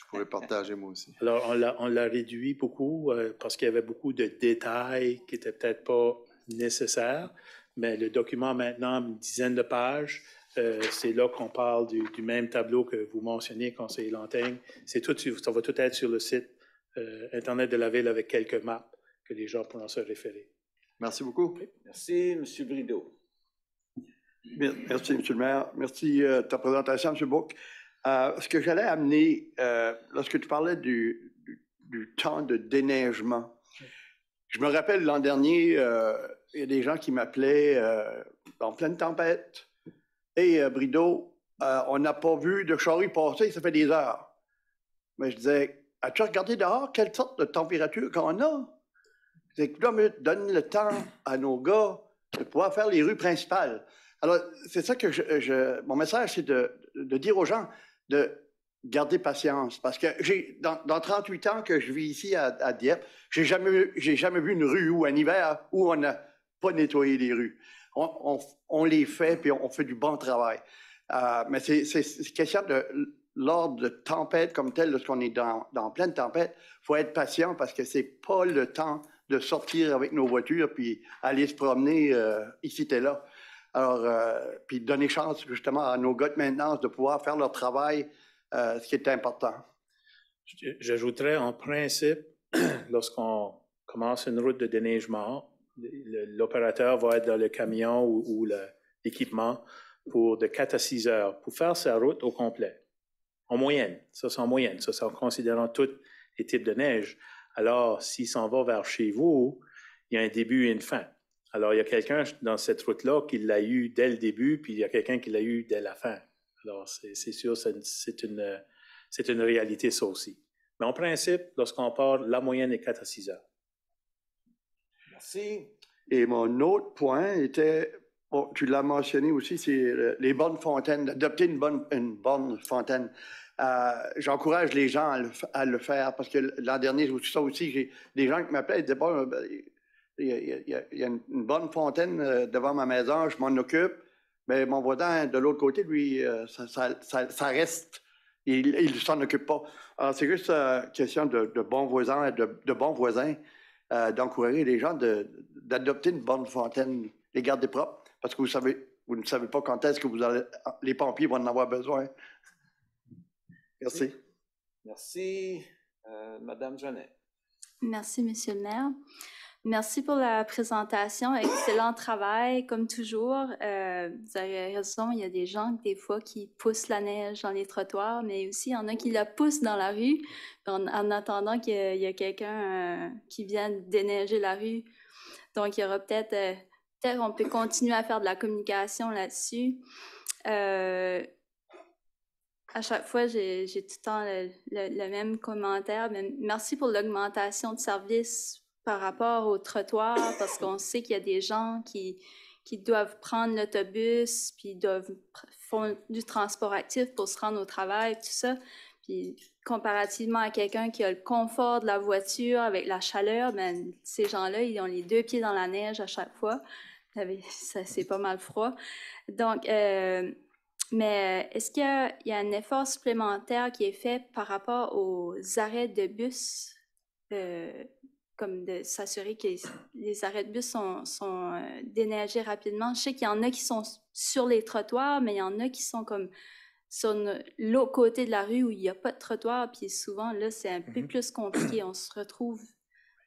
pouvez partager moi aussi. Alors, on l'a réduit beaucoup euh, parce qu'il y avait beaucoup de détails qui n'étaient peut-être pas nécessaires, mais le document maintenant, une dizaine de pages, euh, c'est là qu'on parle du, même tableau que vous mentionnez, conseiller Lantaigne. C'est tout, ça va tout être sur le site euh, Internet de la Ville avec quelques maps que les gens pourront se référer. Merci beaucoup. Merci, M. Brideau. Merci, M. le maire. Merci de ta présentation, M. Bouc. Euh, ce que j'allais amener, euh, lorsque tu parlais du, temps de déneigement, je me rappelle l'an dernier, euh, il y a des gens qui m'appelaient en pleine tempête. Et Brideau, on n'a pas vu de charrue passer, ça fait des heures. Mais je disais, as-tu regardé dehors quelle sorte de température qu'on a? C'est que donne le temps à nos gars de pouvoir faire les rues principales. Alors, c'est ça que mon message, c'est de dire aux gens, de garder patience. Parce que j'ai, dans, 38 ans que je vis ici à, à Dieppe, j'ai jamais, j'ai jamais vu une rue ou un hiver où on n'a pas nettoyé les rues. On, les fait, puis on, fait du bon travail. Euh, mais c'est, c'est, question de, lors de tempête comme telle lorsqu'on est dans, dans pleine tempête, faut être patient parce que c'est pas le temps de sortir avec nos voitures puis aller se promener euh, ici et là. Alors, euh, puis donner chance justement à nos gars de maintenance de pouvoir faire leur travail, euh, ce qui est important. J'ajouterais en principe, lorsqu'on commence une route de déneigement, l'opérateur va être dans le camion ou, ou l'équipement pour de 4 à 6 heures pour faire sa route au complet. En moyenne, ça c'est en moyenne, ça c'est en considérant tous les types de neige. Alors, s'il s'en va vers chez vous, il y a un début et une fin. Alors, il y a quelqu'un dans cette route-là qui l'a eu dès le début, puis il y a quelqu'un qui l'a eu dès la fin. Alors, c'est sûr, c'est une, une réalité, ça aussi. Mais en principe, lorsqu'on part, la moyenne est 4 à 6 heures. Merci. Et mon autre point était, tu l'as mentionné aussi, c'est euh, les bonnes fontaines, d'adopter une bonne, une bonne fontaine. Euh, j'encourage les gens à le, faire parce que l'an dernier, tout ça aussi, des gens qui m'appelaient et disaient, bon, ben, il y, a, une, bonne fontaine euh, devant ma maison, je m'en occupe, mais mon voisin de l'autre côté, lui, euh, ça, reste. Il ne s'en occupe pas. Alors, c'est juste une euh, question de, bons voisins, et de bons voisins, d'encourager les gens d'adopter une bonne fontaine, les garder propres, parce que vous savez, vous ne savez pas quand est-ce que vous allez, les pompiers vont en avoir besoin. Merci. Merci, Madame Jeannet. Merci, Monsieur le maire. Merci pour la présentation. Excellent travail, comme toujours. Euh, vous avez raison, il y a des gens, des fois, qui poussent la neige dans les trottoirs, mais aussi, il y en a qui la poussent dans la rue en, attendant qu'il y ait quelqu'un euh, qui vienne déneiger la rue. Donc, il y aura peut-être... Euh, peut-être on peut continuer à faire de la communication là-dessus. À chaque fois, j'ai tout le temps le, même commentaire. Mais merci pour l'augmentation de services par rapport au trottoir parce qu'on sait qu'il y a des gens qui, qui doivent prendre l'autobus, puis doivent font du transport actif pour se rendre au travail, tout ça. Puis comparativement à quelqu'un qui a le confort de la voiture avec la chaleur, ben, ces gens-là, ils ont les deux pieds dans la neige à chaque fois. Ça, c'est pas mal froid. Donc, euh, mais est-ce qu'il y, a un effort supplémentaire qui est fait par rapport aux arrêts de bus euh, comme de s'assurer que les arrêts de bus sont, sont euh, déneigés rapidement. Je sais qu'il y en a qui sont sur les trottoirs, mais il y en a qui sont comme sur l'autre côté de la rue où il n'y a pas de trottoir, puis souvent, là, c'est un peu mm-hmm. plus compliqué. On se retrouve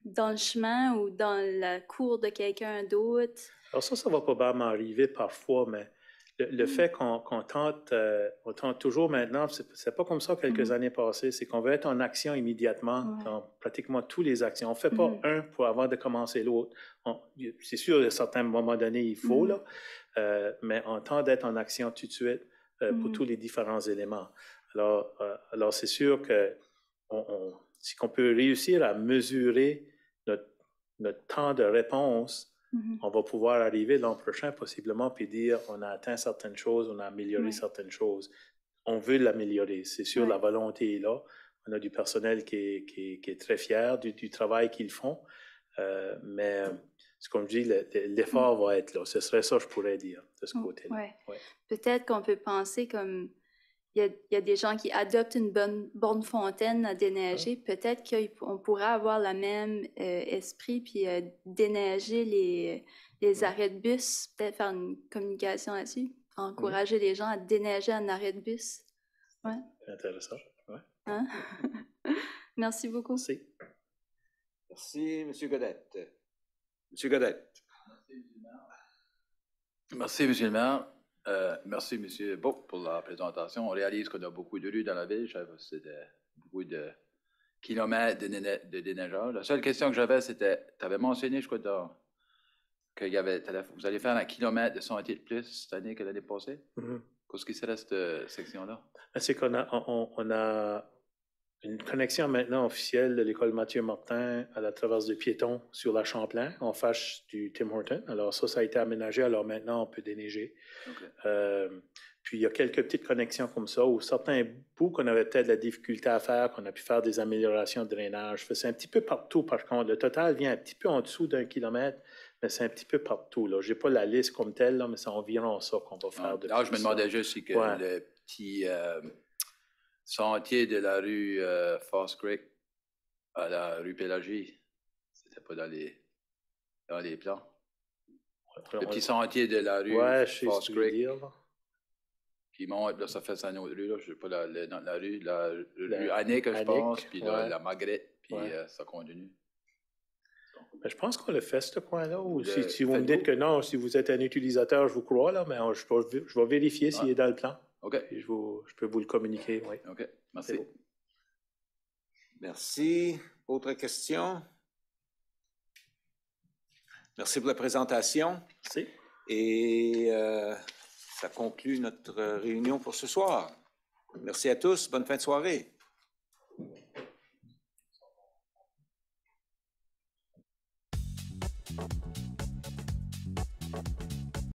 dans le chemin ou dans la cour de quelqu'un d'autre. Alors ça, ça va probablement arriver parfois, mais le, mm. fait qu'on euh, tente, toujours maintenant, c'est pas comme ça quelques mm. années passées, c'est qu'on veut être en action immédiatement dans pratiquement tous les actions. On fait pas mm. un pour avant de commencer l'autre. C'est sûr, à certains moments donnés, il faut, là, euh, mais on tente d'être en action tout de suite euh, pour tous les différents éléments. Alors, c'est sûr que si on, qu'on peut réussir à mesurer notre temps de réponse Mm-hmm. On va pouvoir arriver l'an prochain possiblement puis dire on a atteint certaines choses, on a amélioré certaines choses. On veut l'améliorer, c'est sûr, la volonté est là. On a du personnel qui est, très fier du, travail qu'ils font, euh, mais ce qu'on dit, l'effort mm. va être là. Ce serait ça, je pourrais dire, de ce mm. côté-là. Peut-être qu'on peut penser comme il y, a, des gens qui adoptent une bonne, bonne fontaine à déneiger. Peut-être qu'on pourrait avoir le même euh, esprit puis euh, déneiger les, arrêts de bus, peut-être faire une communication là-dessus, encourager les gens à déneiger un arrêt de bus. Ouais. Intéressant. Hein? Merci beaucoup. Merci. Merci, M. Godette. M. Godette. Merci, M. Merci, euh, merci, M. Bourg, pour la présentation. On réalise qu'on a beaucoup de rues dans la ville. C'est beaucoup de kilomètres de, déne de, déneigeurs. La seule question que j'avais, c'était, tu avais mentionné, je crois, que y avait, vous allez faire un kilomètre de santé de plus cette année que l'année passée. Mm-hmm. Qu'est-ce qui serait cette euh, section-là? Ah, c'est qu'on on, a une connexion maintenant officielle de l'école Mathieu Martin à la traverse de piétons sur la Champlain, en face du Tim Horton. Alors ça, ça a été aménagé, alors maintenant on peut déneiger. Euh, puis il y a quelques petites connexions comme ça, où certains bouts qu'on avait peut-être la difficulté à faire, qu'on a pu faire des améliorations de drainage. C'est un petit peu partout, par contre. Le total vient un petit peu en dessous d'un kilomètre, mais c'est un petit peu partout. Je n'ai pas la liste comme telle, mais c'est environ ça qu'on va faire. Ah, de là, je me demandais juste si le petit... Euh, sentier de la rue euh, Fast Creek à la rue Pélagie. C'était pas dans les, plans. le petit sentier de la rue ouais, Fast Creek. qui monte, là, ça fait ça une autre rue, là, je sais pas, la, la, rue, la, rue Annick, je pense, puis là, la Magrette, puis euh, ça continue. Ben, je pense qu'on le fait, ce point-là. si, vous me dites que non, si vous êtes un utilisateur, je vous crois, là, mais je vais vérifier s'il est dans le plan. OK. je, peux vous le communiquer. Oui. OK. Merci. Merci. Autre question? Merci pour la présentation. Merci. Et euh, ça conclut notre réunion pour ce soir. Merci à tous. Bonne fin de soirée.